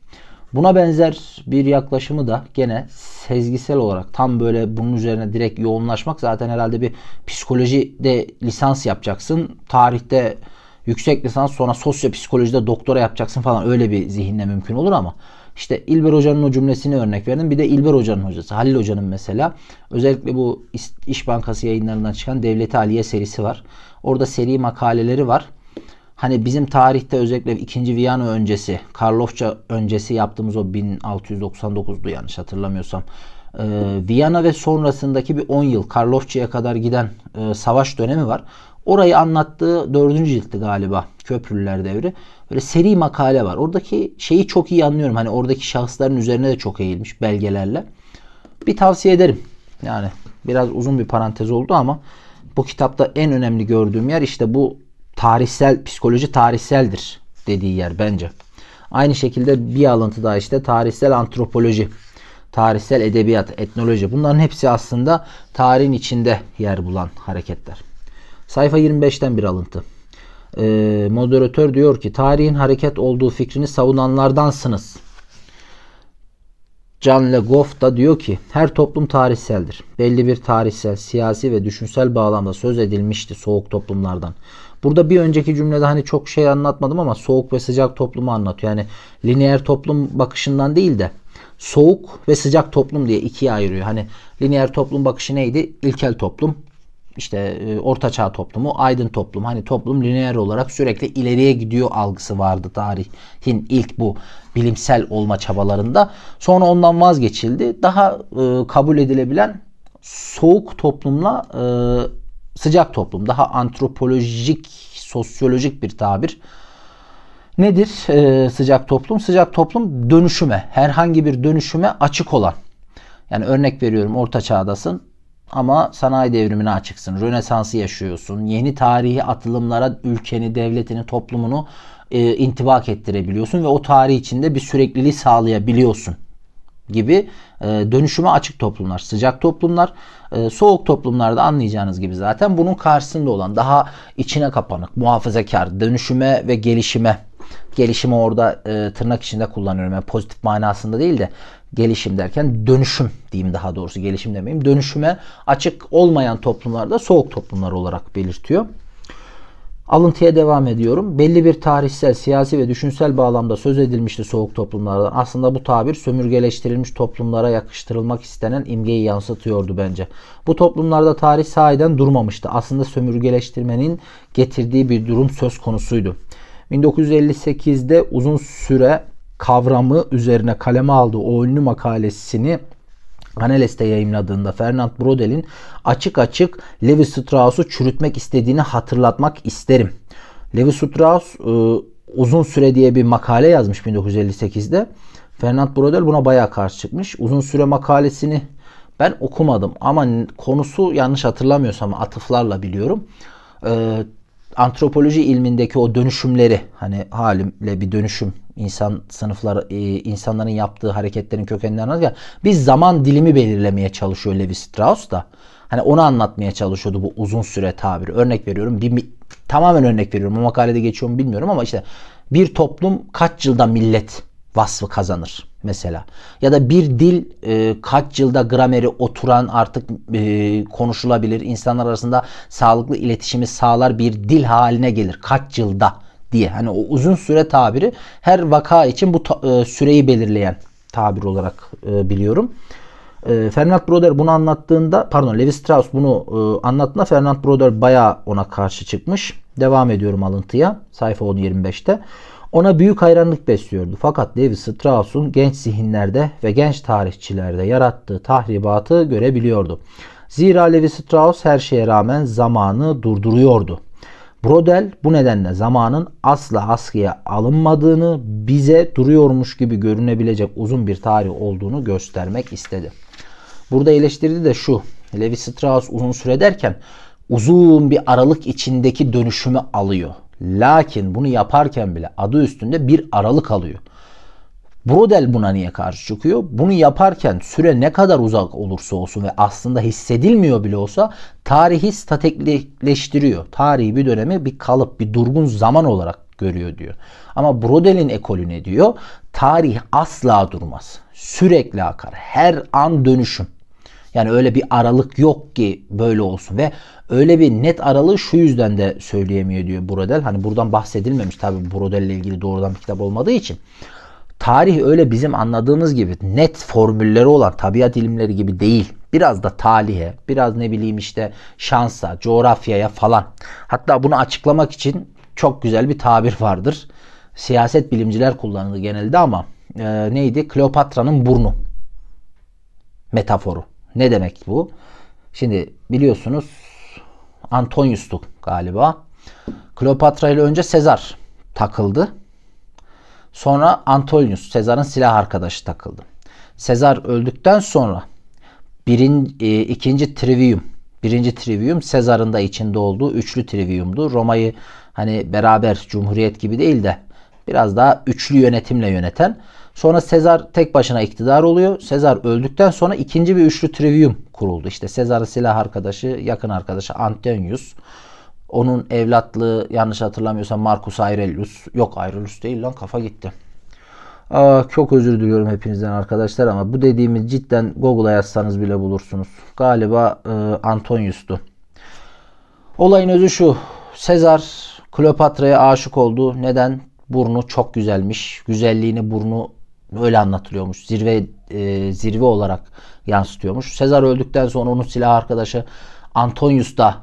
Buna benzer bir yaklaşımı da gene sezgisel olarak tam böyle bunun üzerine direkt yoğunlaşmak zaten herhalde bir psikolojide lisans yapacaksın. Tarihte yüksek lisans sonra sosyopsikolojide doktora yapacaksın falan öyle bir zihinle mümkün olur ama işte İlber Hoca'nın o cümlesini örnek verdim. Bir de İlber Hoca'nın hocası Halil Hoca'nın mesela özellikle bu İş Bankası yayınlarından çıkan Devleti Aliye serisi var. Orada seri makaleleri var. Hani bizim tarihte özellikle 2. Viyana öncesi, Karlofça öncesi yaptığımız o 1699'du yanlış hatırlamıyorsam. Ee, Viyana ve sonrasındaki bir 10 yıl Karlofça'ya kadar giden e, savaş dönemi var. Orayı anlattığı dördüncü ciltti galiba Köprülüler Devri böyle seri makale var. Oradaki şeyi çok iyi anlıyorum. Hani oradaki şahısların üzerine de çok eğilmiş belgelerle. Bir tavsiye ederim. Yani biraz uzun bir parantez oldu ama bu kitapta en önemli gördüğüm yer işte bu tarihsel, psikoloji tarihseldir dediği yer bence. Aynı şekilde bir alıntı daha işte tarihsel antropoloji, tarihsel edebiyat, etnoloji. Bunların hepsi aslında tarihin içinde yer bulan hareketler. Sayfa 25'ten bir alıntı e, moderatör diyor ki tarihin hareket olduğu fikrini savunanlardansınız. Le Goff da diyor ki her toplum tarihseldir. Belli bir tarihsel, siyasi ve düşünsel bağlamda söz edilmişti soğuk toplumlardan. Burada bir önceki cümlede hani çok şey anlatmadım ama soğuk ve sıcak toplumu anlatıyor. Yani lineer toplum bakışından değil de soğuk ve sıcak toplum diye ikiye ayırıyor. Hani lineer toplum bakışı neydi? İlkel toplum işte e, ortaçağ toplumu, aydın toplum. Hani toplum lineer olarak sürekli ileriye gidiyor algısı vardı tarihin ilk bu bilimsel olma çabalarında. Sonra ondan vazgeçildi. Daha e, kabul edilebilen soğuk toplumla e, sıcak toplum. Daha antropolojik, sosyolojik bir tabir. Nedir e, sıcak toplum? Sıcak toplum dönüşüme, herhangi bir dönüşüme açık olan. Yani örnek veriyorum orta çağdasın ama sanayi devrimine açıksın. Rönesansı yaşıyorsun. Yeni tarihi atılımlara ülkeni, devletini, toplumunu e, intibak ettirebiliyorsun ve o tarih içinde bir sürekliliği sağlayabiliyorsun gibi e, dönüşüme açık toplumlar, sıcak toplumlar, e, soğuk toplumlarda anlayacağınız gibi zaten bunun karşısında olan daha içine kapanık, muhafazakar, dönüşüme ve gelişime gelişimi orada e, tırnak içinde kullanıyorum. Yani pozitif manasında değil de gelişim derken dönüşüm diyeyim daha doğrusu gelişim demeyeyim. Dönüşüme açık olmayan toplumlarda soğuk toplumlar olarak belirtiyor. Alıntıya devam ediyorum. Belli bir tarihsel, siyasi ve düşünsel bağlamda söz edilmişti soğuk toplumlardan. Aslında bu tabir sömürgeleştirilmiş toplumlara yakıştırılmak istenen imgeyi yansıtıyordu bence. Bu toplumlarda tarih sahiden durmamıştı. Aslında sömürgeleştirmenin getirdiği bir durum söz konusuydu. 1958'de uzun süre kavramı üzerine kaleme aldığı o ünlü makalesini Analeste yayınladığında Fernand Brodel'in açık açık Levi Strauss'u çürütmek istediğini hatırlatmak isterim. Levi Strauss e, uzun süre diye bir makale yazmış 1958'de. Fernand Brodel buna bayağı karşı çıkmış. Uzun süre makalesini ben okumadım ama konusu yanlış hatırlamıyorsam atıflarla biliyorum. E, antropoloji ilmindeki o dönüşümleri hani halimle bir dönüşüm insan sınıfları e, insanların yaptığı hareketlerin kökenlerini anlatıyor. Bir zaman dilimi belirlemeye çalışıyor Levi Strauss da. Hani onu anlatmaya çalışıyordu bu uzun süre tabiri. Örnek veriyorum bir, tamamen örnek veriyorum. O makalede geçiyor mu bilmiyorum ama işte bir toplum kaç yılda millet vasfı kazanır? mesela. Ya da bir dil e, kaç yılda grameri oturan artık e, konuşulabilir. insanlar arasında sağlıklı iletişimi sağlar bir dil haline gelir. Kaç yılda diye. Hani o uzun süre tabiri her vaka için bu ta, e, süreyi belirleyen tabir olarak e, biliyorum. E, Fernand Broder bunu anlattığında pardon Levi Strauss bunu e, anlattığında Fernand Broder bayağı ona karşı çıkmış. Devam ediyorum alıntıya. Sayfa 1025'te. Ona büyük hayranlık besliyordu. Fakat Levi Strauss'un genç zihinlerde ve genç tarihçilerde yarattığı tahribatı görebiliyordu. Zira Levi Strauss her şeye rağmen zamanı durduruyordu. Brodel bu nedenle zamanın asla askıya alınmadığını, bize duruyormuş gibi görünebilecek uzun bir tarih olduğunu göstermek istedi. Burada eleştirdi de şu. Levi Strauss uzun süre derken uzun bir aralık içindeki dönüşümü alıyor. Lakin bunu yaparken bile adı üstünde bir aralık alıyor. Brodel buna niye karşı çıkıyor? Bunu yaparken süre ne kadar uzak olursa olsun ve aslında hissedilmiyor bile olsa tarihi statikleştiriyor. Tarihi bir dönemi bir kalıp, bir durgun zaman olarak görüyor diyor. Ama Brodel'in ekolü ne diyor? Tarih asla durmaz. Sürekli akar. Her an dönüşüm. Yani öyle bir aralık yok ki böyle olsun ve öyle bir net aralığı şu yüzden de söyleyemiyor diyor Brodel. Hani buradan bahsedilmemiş tabi Brodel ile ilgili doğrudan bir kitap olmadığı için. Tarih öyle bizim anladığımız gibi net formülleri olan tabiat ilimleri gibi değil. Biraz da talihe, biraz ne bileyim işte şansa, coğrafyaya falan. Hatta bunu açıklamak için çok güzel bir tabir vardır. Siyaset bilimciler kullanılır genelde ama e, neydi? Kleopatra'nın burnu metaforu. Ne demek bu? Şimdi biliyorsunuz Antonius'tu galiba. Kleopatra ile önce Sezar takıldı. Sonra Antonius, Sezar'ın silah arkadaşı takıldı. Sezar öldükten sonra birin, e, ikinci Trivium, birinci Trivium Sezar'ın da içinde olduğu üçlü Trivium'du. Roma'yı hani beraber cumhuriyet gibi değil de biraz daha üçlü yönetimle yöneten Sonra Sezar tek başına iktidar oluyor. Sezar öldükten sonra ikinci bir üçlü trivium kuruldu. İşte Sezar'ın silah arkadaşı, yakın arkadaşı Antonius. Onun evlatlığı yanlış hatırlamıyorsam Marcus Aurelius. Yok Aurelius değil lan kafa gitti. Aa, ah, çok özür diliyorum hepinizden arkadaşlar ama bu dediğimiz cidden Google'a yazsanız bile bulursunuz. Galiba e, Antonius'tu. Olayın özü şu. Sezar Kleopatra'ya aşık oldu. Neden? Burnu çok güzelmiş. Güzelliğini burnu Öyle anlatılıyormuş. Zirve e, zirve olarak yansıtıyormuş. Sezar öldükten sonra onun silah arkadaşı Antonius da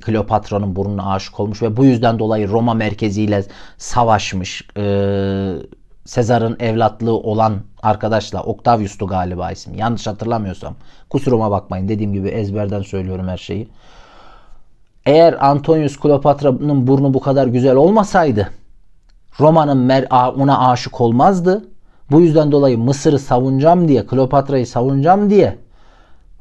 Kleopatra'nın burnuna aşık olmuş ve bu yüzden dolayı Roma merkeziyle savaşmış. Ee, Sezar'ın evlatlığı olan arkadaşla Octavius'tu galiba isim. Yanlış hatırlamıyorsam. Kusuruma bakmayın. Dediğim gibi ezberden söylüyorum her şeyi. Eğer Antonius Kleopatra'nın burnu bu kadar güzel olmasaydı Roma'nın ona aşık olmazdı bu yüzden dolayı Mısır'ı savunacağım diye, Kleopatra'yı savunacağım diye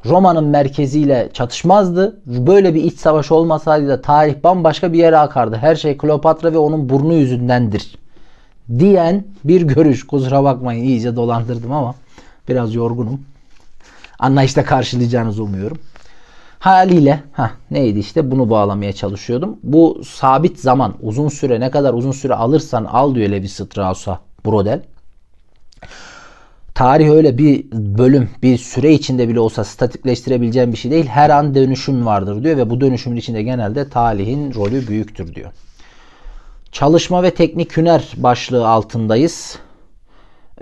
Roma'nın merkeziyle çatışmazdı. Böyle bir iç savaş olmasaydı da tarih bambaşka bir yere akardı. Her şey Kleopatra ve onun burnu yüzündendir. Diyen bir görüş. Kusura bakmayın iyice dolandırdım ama biraz yorgunum. Anlayışta karşılayacağınızı umuyorum. Haliyle ha neydi işte bunu bağlamaya çalışıyordum. Bu sabit zaman uzun süre ne kadar uzun süre alırsan al diyor Levi Strauss'a Brodel tarih öyle bir bölüm, bir süre içinde bile olsa statikleştirebileceğim bir şey değil. Her an dönüşüm vardır diyor ve bu dönüşümün içinde genelde talihin rolü büyüktür diyor. Çalışma ve teknik hüner başlığı altındayız.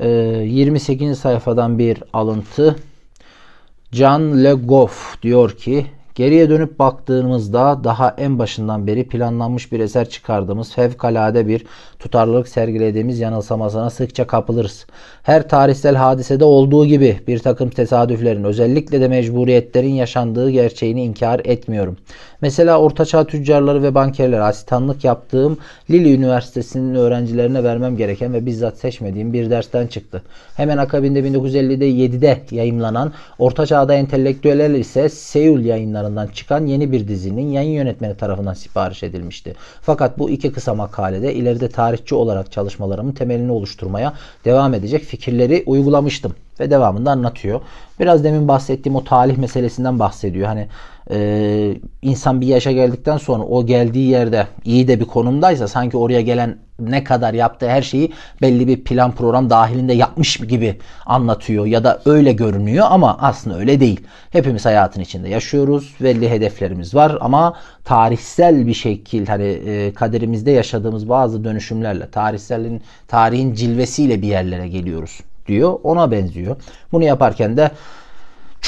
28. Ee, sayfadan bir alıntı. Can Le Goff diyor ki geriye dönüp baktığımızda daha en başından beri planlanmış bir eser çıkardığımız fevkalade bir tutarlılık sergilediğimiz yanılsamasına sıkça kapılırız. Her tarihsel hadisede olduğu gibi bir takım tesadüflerin özellikle de mecburiyetlerin yaşandığı gerçeğini inkar etmiyorum. Mesela ortaçağ tüccarları ve bankerler, asistanlık yaptığım Lille Üniversitesi'nin öğrencilerine vermem gereken ve bizzat seçmediğim bir dersten çıktı. Hemen akabinde 1950'de 7'de yayımlanan Ortaçağ'da entelektüeller ise Seul yayınlarından çıkan yeni bir dizinin yayın yönetmeni tarafından sipariş edilmişti. Fakat bu iki kısa makalede ileride tarih tarihçi olarak çalışmalarımın temelini oluşturmaya devam edecek fikirleri uygulamıştım ve devamında anlatıyor. Biraz demin bahsettiğim o talih meselesinden bahsediyor. Hani e, insan bir yaşa geldikten sonra o geldiği yerde iyi de bir konumdaysa sanki oraya gelen ne kadar yaptığı her şeyi belli bir plan program dahilinde yapmış gibi anlatıyor ya da öyle görünüyor ama aslında öyle değil. Hepimiz hayatın içinde yaşıyoruz, belli hedeflerimiz var ama tarihsel bir şekil hani e, kaderimizde yaşadığımız bazı dönüşümlerle tarihselin tarihin cilvesiyle bir yerlere geliyoruz diyor. Ona benziyor. Bunu yaparken de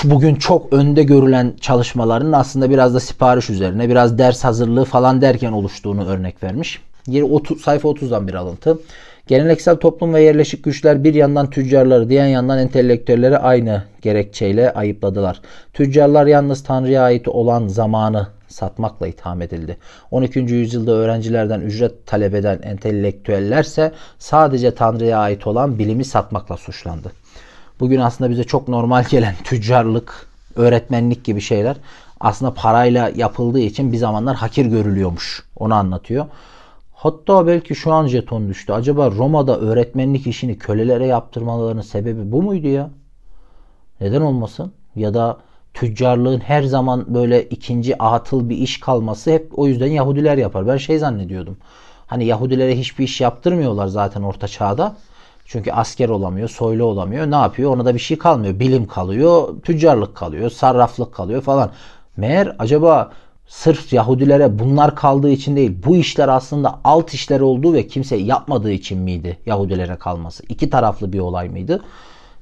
bugün çok önde görülen çalışmaların aslında biraz da sipariş üzerine, biraz ders hazırlığı falan derken oluştuğunu örnek vermiş. 30, sayfa 30'dan bir alıntı. Geleneksel toplum ve yerleşik güçler bir yandan tüccarları diğer yandan entelektüelleri aynı gerekçeyle ayıpladılar. Tüccarlar yalnız Tanrı'ya ait olan zamanı satmakla itham edildi. 12. yüzyılda öğrencilerden ücret talep eden entelektüellerse sadece Tanrı'ya ait olan bilimi satmakla suçlandı. Bugün aslında bize çok normal gelen tüccarlık, öğretmenlik gibi şeyler aslında parayla yapıldığı için bir zamanlar hakir görülüyormuş. Onu anlatıyor. Hatta belki şu an jeton düştü. Acaba Roma'da öğretmenlik işini kölelere yaptırmalarının sebebi bu muydu ya? Neden olmasın? Ya da tüccarlığın her zaman böyle ikinci atıl bir iş kalması hep o yüzden Yahudiler yapar. Ben şey zannediyordum. Hani Yahudilere hiçbir iş yaptırmıyorlar zaten orta çağda. Çünkü asker olamıyor, soylu olamıyor. Ne yapıyor? Ona da bir şey kalmıyor. Bilim kalıyor, tüccarlık kalıyor, sarraflık kalıyor falan. Meğer acaba sırf Yahudilere bunlar kaldığı için değil bu işler aslında alt işler olduğu ve kimse yapmadığı için miydi Yahudilere kalması? İki taraflı bir olay mıydı?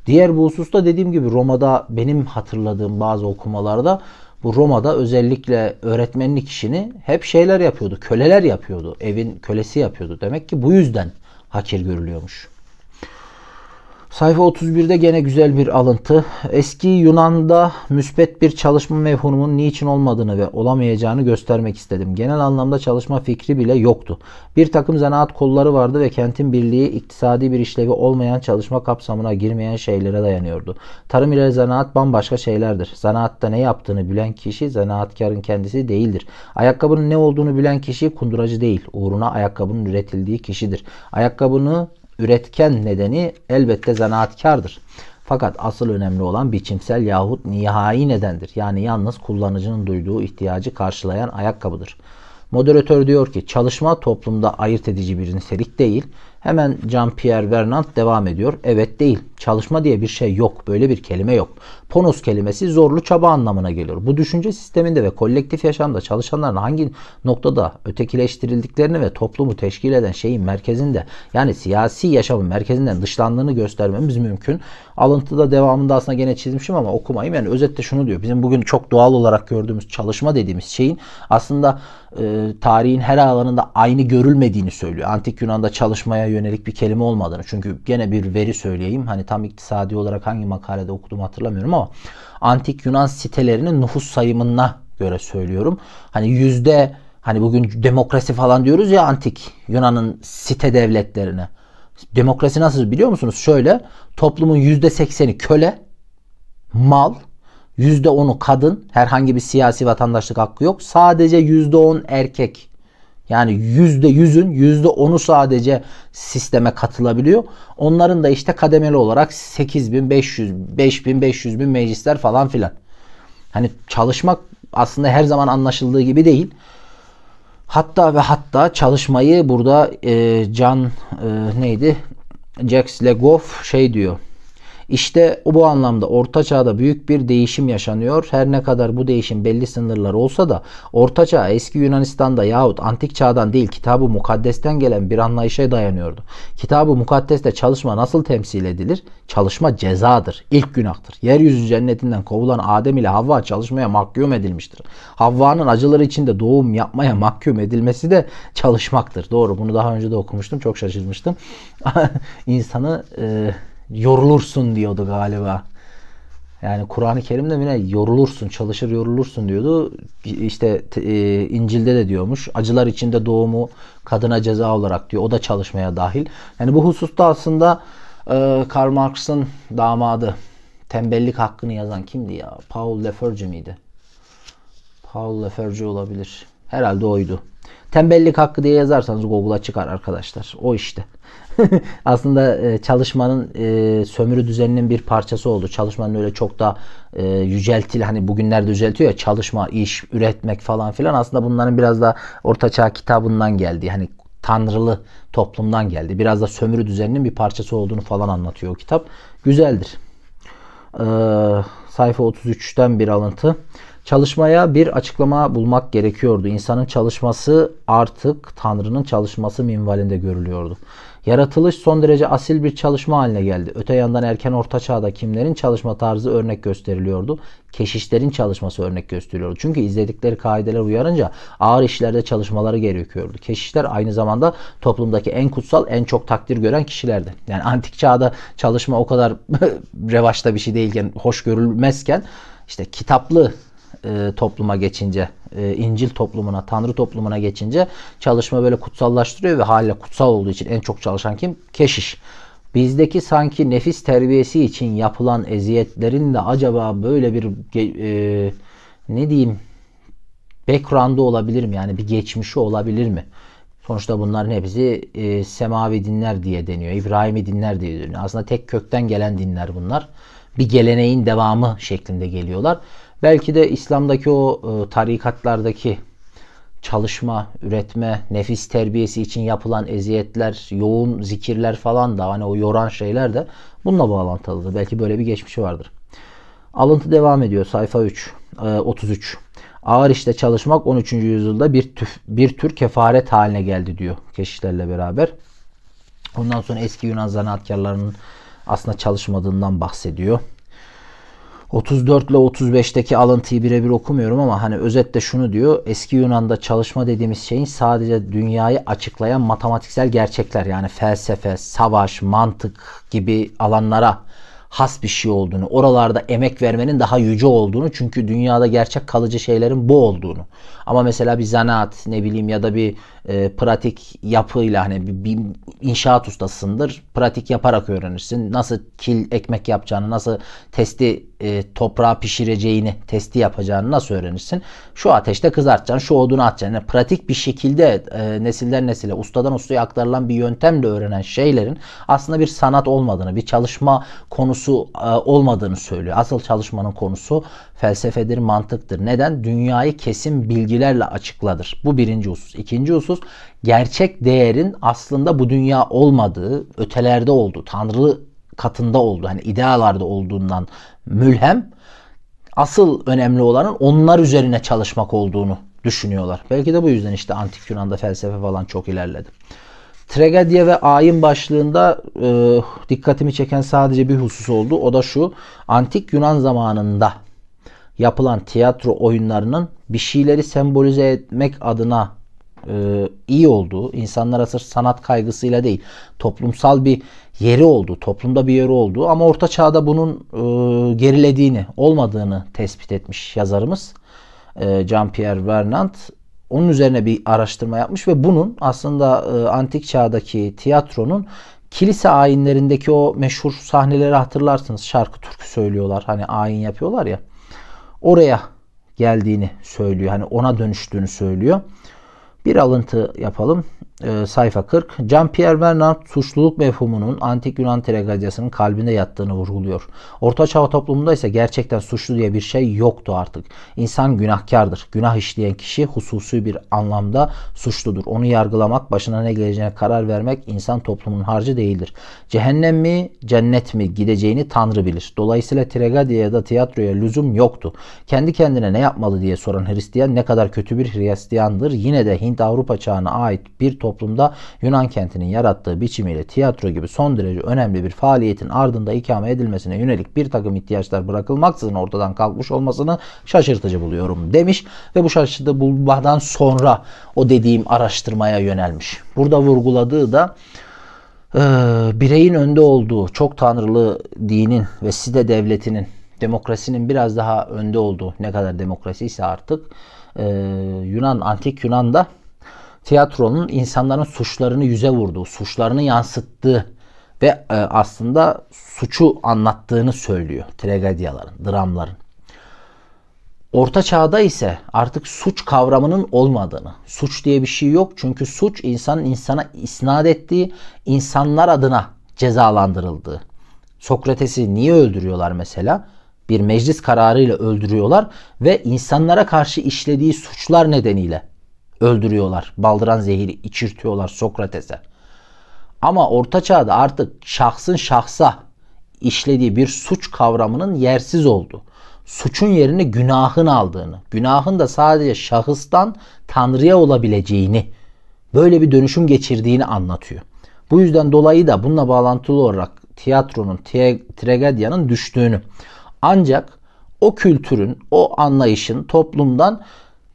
Diğer bu hususta dediğim gibi Roma'da benim hatırladığım bazı okumalarda bu Roma'da özellikle öğretmenlik işini hep şeyler yapıyordu. Köleler yapıyordu. Evin kölesi yapıyordu. Demek ki bu yüzden hakir görülüyormuş. Sayfa 31'de gene güzel bir alıntı. Eski Yunan'da müspet bir çalışma mevhumunun niçin olmadığını ve olamayacağını göstermek istedim. Genel anlamda çalışma fikri bile yoktu. Bir takım zanaat kolları vardı ve kentin birliği iktisadi bir işlevi olmayan çalışma kapsamına girmeyen şeylere dayanıyordu. Tarım ile zanaat bambaşka şeylerdir. Zanaatta ne yaptığını bilen kişi zanaatkarın kendisi değildir. Ayakkabının ne olduğunu bilen kişi kunduracı değil. Uğruna ayakkabının üretildiği kişidir. Ayakkabını üretken nedeni elbette zanaatkardır. Fakat asıl önemli olan biçimsel yahut nihai nedendir. Yani yalnız kullanıcının duyduğu ihtiyacı karşılayan ayakkabıdır. Moderatör diyor ki çalışma toplumda ayırt edici bir nitelik değil. Hemen Jean-Pierre Vernant devam ediyor. Evet değil. Çalışma diye bir şey yok. Böyle bir kelime yok. Ponos kelimesi zorlu çaba anlamına geliyor. Bu düşünce sisteminde ve kolektif yaşamda çalışanların hangi noktada ötekileştirildiklerini ve toplumu teşkil eden şeyin merkezinde yani siyasi yaşamın merkezinden dışlandığını göstermemiz mümkün. Alıntıda devamında aslında gene çizmişim ama okumayayım. Yani özette şunu diyor. Bizim bugün çok doğal olarak gördüğümüz çalışma dediğimiz şeyin aslında e, tarihin her alanında aynı görülmediğini söylüyor. Antik Yunan'da çalışmaya yönelik bir kelime olmadığını çünkü gene bir veri söyleyeyim hani tam iktisadi olarak hangi makalede okudum hatırlamıyorum ama antik Yunan sitelerinin nüfus sayımına göre söylüyorum. Hani yüzde hani bugün demokrasi falan diyoruz ya antik Yunan'ın site devletlerine. Demokrasi nasıl biliyor musunuz? Şöyle toplumun yüzde sekseni köle, mal, yüzde onu kadın herhangi bir siyasi vatandaşlık hakkı yok. Sadece yüzde on erkek yani %100'ün %10'u sadece sisteme katılabiliyor. Onların da işte kademeli olarak 8500, 5500 bin meclisler falan filan. Hani çalışmak aslında her zaman anlaşıldığı gibi değil. Hatta ve hatta çalışmayı burada e, Can e, neydi? Jax Legoff şey diyor. İşte bu anlamda Orta Çağ'da büyük bir değişim yaşanıyor. Her ne kadar bu değişim belli sınırlar olsa da Orta Çağ eski Yunanistan'da yahut Antik Çağ'dan değil Kitabı Mukaddes'ten gelen bir anlayışa dayanıyordu. Kitabı Mukaddes'te çalışma nasıl temsil edilir? Çalışma cezadır, ilk günahtır. Yeryüzü cennetinden kovulan Adem ile Havva çalışmaya mahkum edilmiştir. Havva'nın acıları içinde doğum yapmaya mahkum edilmesi de çalışmaktır. Doğru bunu daha önce de okumuştum çok şaşırmıştım. İnsanı... E, yorulursun diyordu galiba. Yani Kur'an-ı Kerim'de ne, yorulursun, çalışır yorulursun diyordu. İşte e, İncil'de de diyormuş. Acılar içinde doğumu kadına ceza olarak diyor. O da çalışmaya dahil. Yani bu hususta aslında e, Karl Marx'ın damadı tembellik hakkını yazan kimdi ya? Paul Lafarge miydi? Paul Lafarge olabilir. Herhalde oydu. Tembellik hakkı diye yazarsanız Google'a çıkar arkadaşlar. O işte. aslında e, çalışmanın e, sömürü düzeninin bir parçası oldu. Çalışmanın öyle çok da e, yüceltil hani bugünlerde yüceltiyor ya çalışma, iş, üretmek falan filan aslında bunların biraz da ortaçağ kitabından geldi. Hani tanrılı toplumdan geldi. Biraz da sömürü düzeninin bir parçası olduğunu falan anlatıyor o kitap. Güzeldir. Ee, sayfa 33'ten bir alıntı. Çalışmaya bir açıklama bulmak gerekiyordu. İnsanın çalışması artık Tanrı'nın çalışması minvalinde görülüyordu. Yaratılış son derece asil bir çalışma haline geldi. Öte yandan erken orta çağda kimlerin çalışma tarzı örnek gösteriliyordu? Keşişlerin çalışması örnek gösteriliyordu. Çünkü izledikleri kaideler uyarınca ağır işlerde çalışmaları gerekiyordu. Keşişler aynı zamanda toplumdaki en kutsal, en çok takdir gören kişilerdi. Yani antik çağda çalışma o kadar revaçta bir şey değilken, hoş görülmezken işte kitaplı e, topluma geçince e, İncil toplumuna, Tanrı toplumuna geçince çalışma böyle kutsallaştırıyor ve hala kutsal olduğu için en çok çalışan kim? Keşiş. Bizdeki sanki nefis terbiyesi için yapılan eziyetlerin de acaba böyle bir e, ne diyeyim background'u olabilir mi? Yani bir geçmişi olabilir mi? Sonuçta bunların hepsi e, semavi dinler diye deniyor. İbrahim'i dinler diye deniyor. Aslında tek kökten gelen dinler bunlar. Bir geleneğin devamı şeklinde geliyorlar. Belki de İslam'daki o e, tarikatlardaki çalışma, üretme, nefis terbiyesi için yapılan eziyetler, yoğun zikirler falan da hani o yoran şeyler de bununla bağlantılıdır. Belki böyle bir geçmişi vardır. Alıntı devam ediyor sayfa 3, 33. E, Ağır işte çalışmak 13. yüzyılda bir, tüf, bir tür kefaret haline geldi diyor keşişlerle beraber. Ondan sonra eski Yunan zanaatkarlarının aslında çalışmadığından bahsediyor. 34 ile 35'teki alıntıyı birebir okumuyorum ama hani özetle şunu diyor. Eski Yunan'da çalışma dediğimiz şeyin sadece dünyayı açıklayan matematiksel gerçekler yani felsefe, savaş, mantık gibi alanlara has bir şey olduğunu, oralarda emek vermenin daha yüce olduğunu çünkü dünyada gerçek kalıcı şeylerin bu olduğunu. Ama mesela bir zanaat ne bileyim ya da bir e, pratik yapıyla hani bir, bir inşaat ustasındır. Pratik yaparak öğrenirsin. Nasıl kil ekmek yapacağını, nasıl testi e, toprağa pişireceğini, testi yapacağını nasıl öğrenirsin? Şu ateşte kızartacaksın, şu odunu atacaksın. Yani pratik bir şekilde e, nesilden nesile, ustadan ustaya aktarılan bir yöntemle öğrenen şeylerin aslında bir sanat olmadığını, bir çalışma konusu konusu e, olmadığını söylüyor. Asıl çalışmanın konusu felsefedir, mantıktır. Neden? Dünyayı kesin bilgilerle açıkladır. Bu birinci husus. İkinci husus gerçek değerin aslında bu dünya olmadığı, ötelerde olduğu, Tanrı katında olduğu, hani idealarda olduğundan mülhem asıl önemli olanın onlar üzerine çalışmak olduğunu düşünüyorlar. Belki de bu yüzden işte antik Yunan'da felsefe falan çok ilerledi. Tragedya ve ayin başlığında e, dikkatimi çeken sadece bir husus oldu. O da şu. Antik Yunan zamanında yapılan tiyatro oyunlarının bir şeyleri sembolize etmek adına e, iyi olduğu, insanlara asır sanat kaygısıyla değil, toplumsal bir yeri olduğu, toplumda bir yeri olduğu ama orta çağda bunun e, gerilediğini, olmadığını tespit etmiş yazarımız e, Jean-Pierre Vernant onun üzerine bir araştırma yapmış ve bunun aslında e, antik çağdaki tiyatronun kilise ayinlerindeki o meşhur sahneleri hatırlarsınız. Şarkı türkü söylüyorlar. Hani ayin yapıyorlar ya. Oraya geldiğini söylüyor. Hani ona dönüştüğünü söylüyor. Bir alıntı yapalım e, sayfa 40. Jean-Pierre Bernard suçluluk mefhumunun antik Yunan tragediyasının kalbinde yattığını vurguluyor. Orta Çağ toplumunda ise gerçekten suçlu diye bir şey yoktu artık. İnsan günahkardır. Günah işleyen kişi hususi bir anlamda suçludur. Onu yargılamak, başına ne geleceğine karar vermek insan toplumunun harcı değildir. Cehennem mi, cennet mi gideceğini Tanrı bilir. Dolayısıyla tragediye ya da tiyatroya lüzum yoktu. Kendi kendine ne yapmalı diye soran Hristiyan ne kadar kötü bir Hristiyandır yine de Hint-Avrupa çağına ait bir toplum toplumda Yunan kentinin yarattığı biçimiyle tiyatro gibi son derece önemli bir faaliyetin ardında ikame edilmesine yönelik bir takım ihtiyaçlar bırakılmaksızın ortadan kalkmış olmasını şaşırtıcı buluyorum demiş ve bu şaşırtıcı bulmadan sonra o dediğim araştırmaya yönelmiş. Burada vurguladığı da e, bireyin önde olduğu çok tanrılı dinin ve site devletinin demokrasinin biraz daha önde olduğu ne kadar demokrasi ise artık e, Yunan antik Yunan'da tiyatronun insanların suçlarını yüze vurduğu, suçlarını yansıttığı ve e, aslında suçu anlattığını söylüyor tragedyaların, dramların. Orta çağda ise artık suç kavramının olmadığını, suç diye bir şey yok çünkü suç insanın insana isnat ettiği, insanlar adına cezalandırıldığı. Sokrates'i niye öldürüyorlar mesela? Bir meclis kararıyla öldürüyorlar ve insanlara karşı işlediği suçlar nedeniyle öldürüyorlar. Baldıran zehiri içirtiyorlar Sokrates'e. Ama orta çağda artık şahsın şahsa işlediği bir suç kavramının yersiz oldu. Suçun yerine günahın aldığını, günahın da sadece şahıstan tanrıya olabileceğini, böyle bir dönüşüm geçirdiğini anlatıyor. Bu yüzden dolayı da bununla bağlantılı olarak tiyatronun, tragedyanın düştüğünü. Ancak o kültürün, o anlayışın toplumdan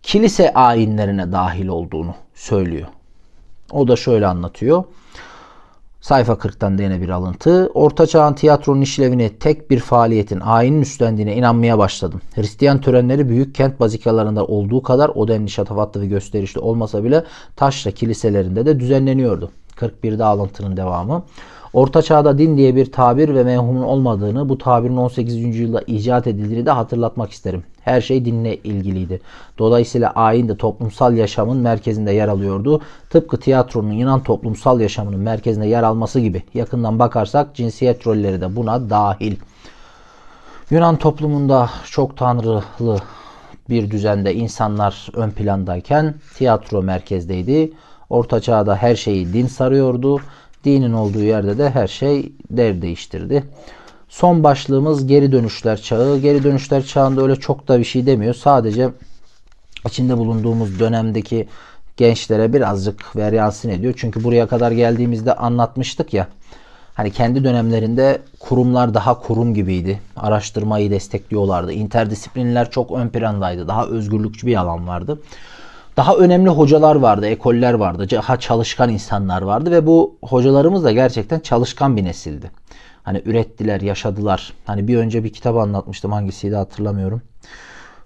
kilise ayinlerine dahil olduğunu söylüyor. O da şöyle anlatıyor. Sayfa 40'tan da yine bir alıntı. Orta çağın tiyatronun işlevini tek bir faaliyetin ayinin üstlendiğine inanmaya başladım. Hristiyan törenleri büyük kent bazikalarında olduğu kadar o denli şatafatlı ve gösterişli olmasa bile taşra kiliselerinde de düzenleniyordu. 41'de alıntının devamı. Orta Çağ'da din diye bir tabir ve mevhumun olmadığını bu tabirin 18. yüzyılda icat edildiğini de hatırlatmak isterim. Her şey dinle ilgiliydi. Dolayısıyla ayin de toplumsal yaşamın merkezinde yer alıyordu. Tıpkı tiyatronun Yunan toplumsal yaşamının merkezinde yer alması gibi. Yakından bakarsak cinsiyet rolleri de buna dahil. Yunan toplumunda çok tanrılı bir düzende insanlar ön plandayken tiyatro merkezdeydi. Orta çağda her şeyi din sarıyordu. Dinin olduğu yerde de her şey der değiştirdi. Son başlığımız geri dönüşler çağı. Geri dönüşler çağında öyle çok da bir şey demiyor. Sadece içinde bulunduğumuz dönemdeki gençlere birazcık veryansın ediyor. Çünkü buraya kadar geldiğimizde anlatmıştık ya. Hani kendi dönemlerinde kurumlar daha kurum gibiydi. Araştırmayı destekliyorlardı. İnterdisiplinler çok ön plandaydı. Daha özgürlükçü bir alan vardı daha önemli hocalar vardı, ekoller vardı, daha çalışkan insanlar vardı ve bu hocalarımız da gerçekten çalışkan bir nesildi. Hani ürettiler, yaşadılar. Hani bir önce bir kitap anlatmıştım hangisiydi hatırlamıyorum.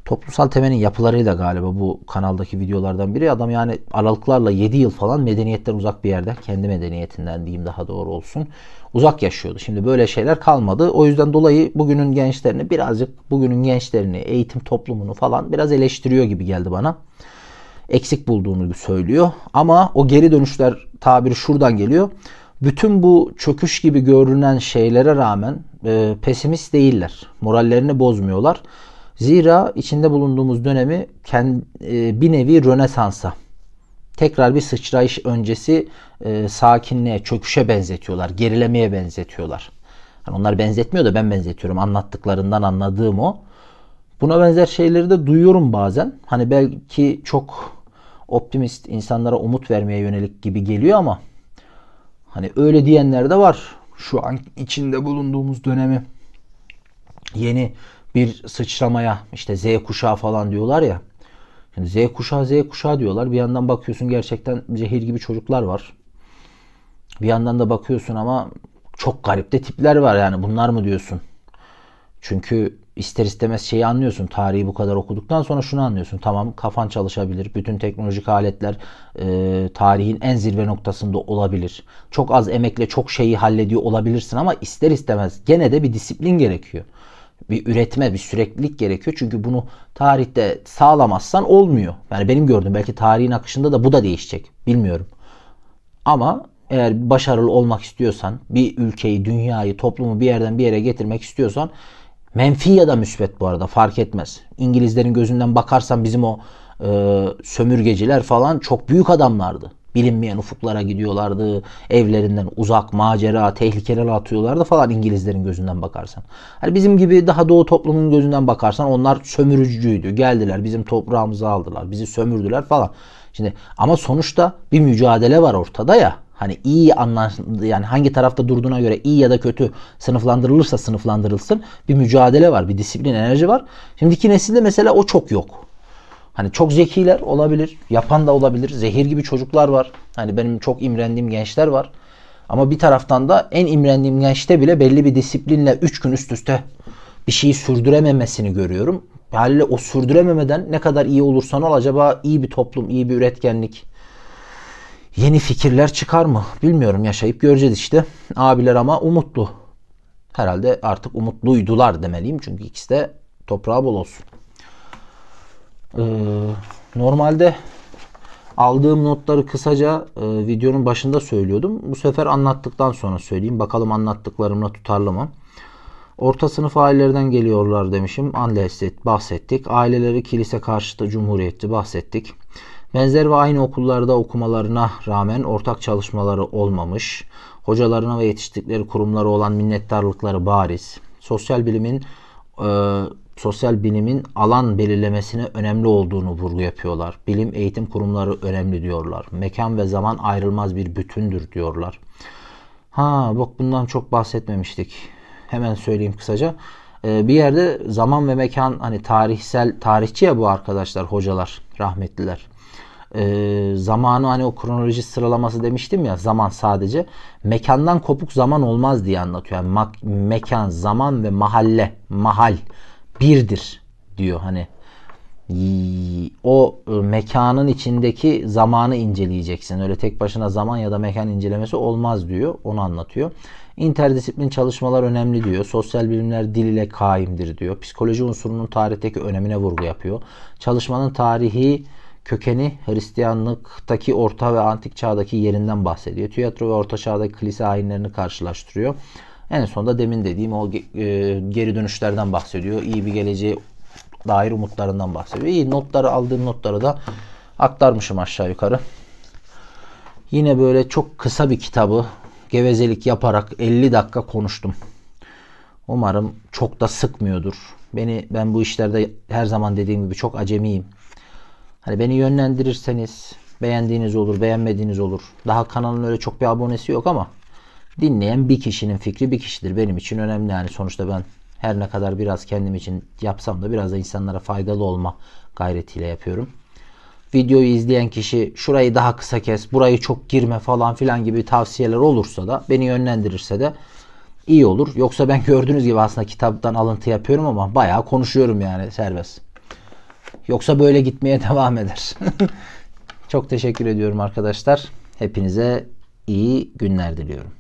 Toplumsal temelin yapılarıyla galiba bu kanaldaki videolardan biri. Adam yani aralıklarla 7 yıl falan medeniyetten uzak bir yerde, kendi medeniyetinden diyeyim daha doğru olsun, uzak yaşıyordu. Şimdi böyle şeyler kalmadı. O yüzden dolayı bugünün gençlerini birazcık, bugünün gençlerini, eğitim toplumunu falan biraz eleştiriyor gibi geldi bana eksik bulduğunu söylüyor. Ama o geri dönüşler tabiri şuradan geliyor. Bütün bu çöküş gibi görünen şeylere rağmen e, pesimist değiller. Morallerini bozmuyorlar. Zira içinde bulunduğumuz dönemi kendi, e, bir nevi Rönesans'a tekrar bir sıçrayış öncesi e, sakinliğe, çöküşe benzetiyorlar, gerilemeye benzetiyorlar. Yani onlar benzetmiyor da ben benzetiyorum. Anlattıklarından anladığım o. Buna benzer şeyleri de duyuyorum bazen. Hani belki çok optimist, insanlara umut vermeye yönelik gibi geliyor ama hani öyle diyenler de var. Şu an içinde bulunduğumuz dönemi yeni bir sıçramaya işte Z kuşağı falan diyorlar ya. Şimdi Z kuşağı Z kuşağı diyorlar. Bir yandan bakıyorsun gerçekten zehir gibi çocuklar var. Bir yandan da bakıyorsun ama çok garip de tipler var yani bunlar mı diyorsun? Çünkü ister istemez şeyi anlıyorsun. Tarihi bu kadar okuduktan sonra şunu anlıyorsun. Tamam kafan çalışabilir. Bütün teknolojik aletler e, tarihin en zirve noktasında olabilir. Çok az emekle çok şeyi hallediyor olabilirsin ama ister istemez gene de bir disiplin gerekiyor. Bir üretme, bir süreklilik gerekiyor. Çünkü bunu tarihte sağlamazsan olmuyor. Yani benim gördüğüm belki tarihin akışında da bu da değişecek. Bilmiyorum. Ama eğer başarılı olmak istiyorsan, bir ülkeyi, dünyayı, toplumu bir yerden bir yere getirmek istiyorsan Menfi ya da müsbet bu arada fark etmez. İngilizlerin gözünden bakarsan bizim o e, sömürgeciler falan çok büyük adamlardı. Bilinmeyen ufuklara gidiyorlardı. Evlerinden uzak, macera, tehlikeler atıyorlardı falan İngilizlerin gözünden bakarsan. Hani bizim gibi daha doğu toplumunun gözünden bakarsan onlar sömürücüydü. Geldiler bizim toprağımızı aldılar. Bizi sömürdüler falan. Şimdi ama sonuçta bir mücadele var ortada ya hani iyi anlaşıldı yani hangi tarafta durduğuna göre iyi ya da kötü sınıflandırılırsa sınıflandırılsın bir mücadele var, bir disiplin, enerji var. Şimdiki nesilde mesela o çok yok. Hani çok zekiler olabilir, yapan da olabilir. Zehir gibi çocuklar var. Hani benim çok imrendiğim gençler var. Ama bir taraftan da en imrendiğim gençte bile belli bir disiplinle 3 gün üst üste bir şeyi sürdürememesini görüyorum. Haliyle o sürdürememeden ne kadar iyi olursan ol acaba iyi bir toplum, iyi bir üretkenlik, yeni fikirler çıkar mı? Bilmiyorum yaşayıp göreceğiz işte. Abiler ama umutlu. Herhalde artık umutluydular demeliyim. Çünkü ikisi de toprağı bol olsun. Ee, normalde aldığım notları kısaca e, videonun başında söylüyordum. Bu sefer anlattıktan sonra söyleyeyim. Bakalım anlattıklarımla tutarlı mı? Orta sınıf ailelerinden geliyorlar demişim. Anleset bahsettik. Aileleri kilise karşıtı cumhuriyetçi bahsettik. Benzer ve aynı okullarda okumalarına rağmen ortak çalışmaları olmamış, hocalarına ve yetiştikleri kurumlara olan minnettarlıkları bariz. Sosyal bilimin e, sosyal bilimin alan belirlemesine önemli olduğunu vurgu yapıyorlar. Bilim eğitim kurumları önemli diyorlar. Mekan ve zaman ayrılmaz bir bütündür diyorlar. Ha bak bundan çok bahsetmemiştik. Hemen söyleyeyim kısaca. Ee, bir yerde zaman ve mekan hani tarihsel tarihçi ya bu arkadaşlar hocalar rahmetliler e, zamanı hani o kronoloji sıralaması demiştim ya zaman sadece mekandan kopuk zaman olmaz diye anlatıyor. Yani mak, mekan, zaman ve mahalle, mahal birdir diyor hani. O mekanın içindeki zamanı inceleyeceksin. Öyle tek başına zaman ya da mekan incelemesi olmaz diyor. Onu anlatıyor. İnterdisiplin çalışmalar önemli diyor. Sosyal bilimler dil ile kaimdir diyor. Psikoloji unsurunun tarihteki önemine vurgu yapıyor. Çalışmanın tarihi kökeni Hristiyanlıktaki orta ve antik çağdaki yerinden bahsediyor. Tiyatro ve orta çağdaki kilise ayinlerini karşılaştırıyor. En sonunda demin dediğim o e, geri dönüşlerden bahsediyor. İyi bir geleceğe dair umutlarından bahsediyor. İyi notları aldığım notları da aktarmışım aşağı yukarı. Yine böyle çok kısa bir kitabı gevezelik yaparak 50 dakika konuştum. Umarım çok da sıkmıyordur. Beni ben bu işlerde her zaman dediğim gibi çok acemiyim. Hani beni yönlendirirseniz beğendiğiniz olur, beğenmediğiniz olur. Daha kanalın öyle çok bir abonesi yok ama dinleyen bir kişinin fikri bir kişidir. Benim için önemli yani sonuçta ben her ne kadar biraz kendim için yapsam da biraz da insanlara faydalı olma gayretiyle yapıyorum videoyu izleyen kişi şurayı daha kısa kes, burayı çok girme falan filan gibi tavsiyeler olursa da beni yönlendirirse de iyi olur. Yoksa ben gördüğünüz gibi aslında kitaptan alıntı yapıyorum ama bayağı konuşuyorum yani serbest. Yoksa böyle gitmeye devam eder. çok teşekkür ediyorum arkadaşlar. Hepinize iyi günler diliyorum.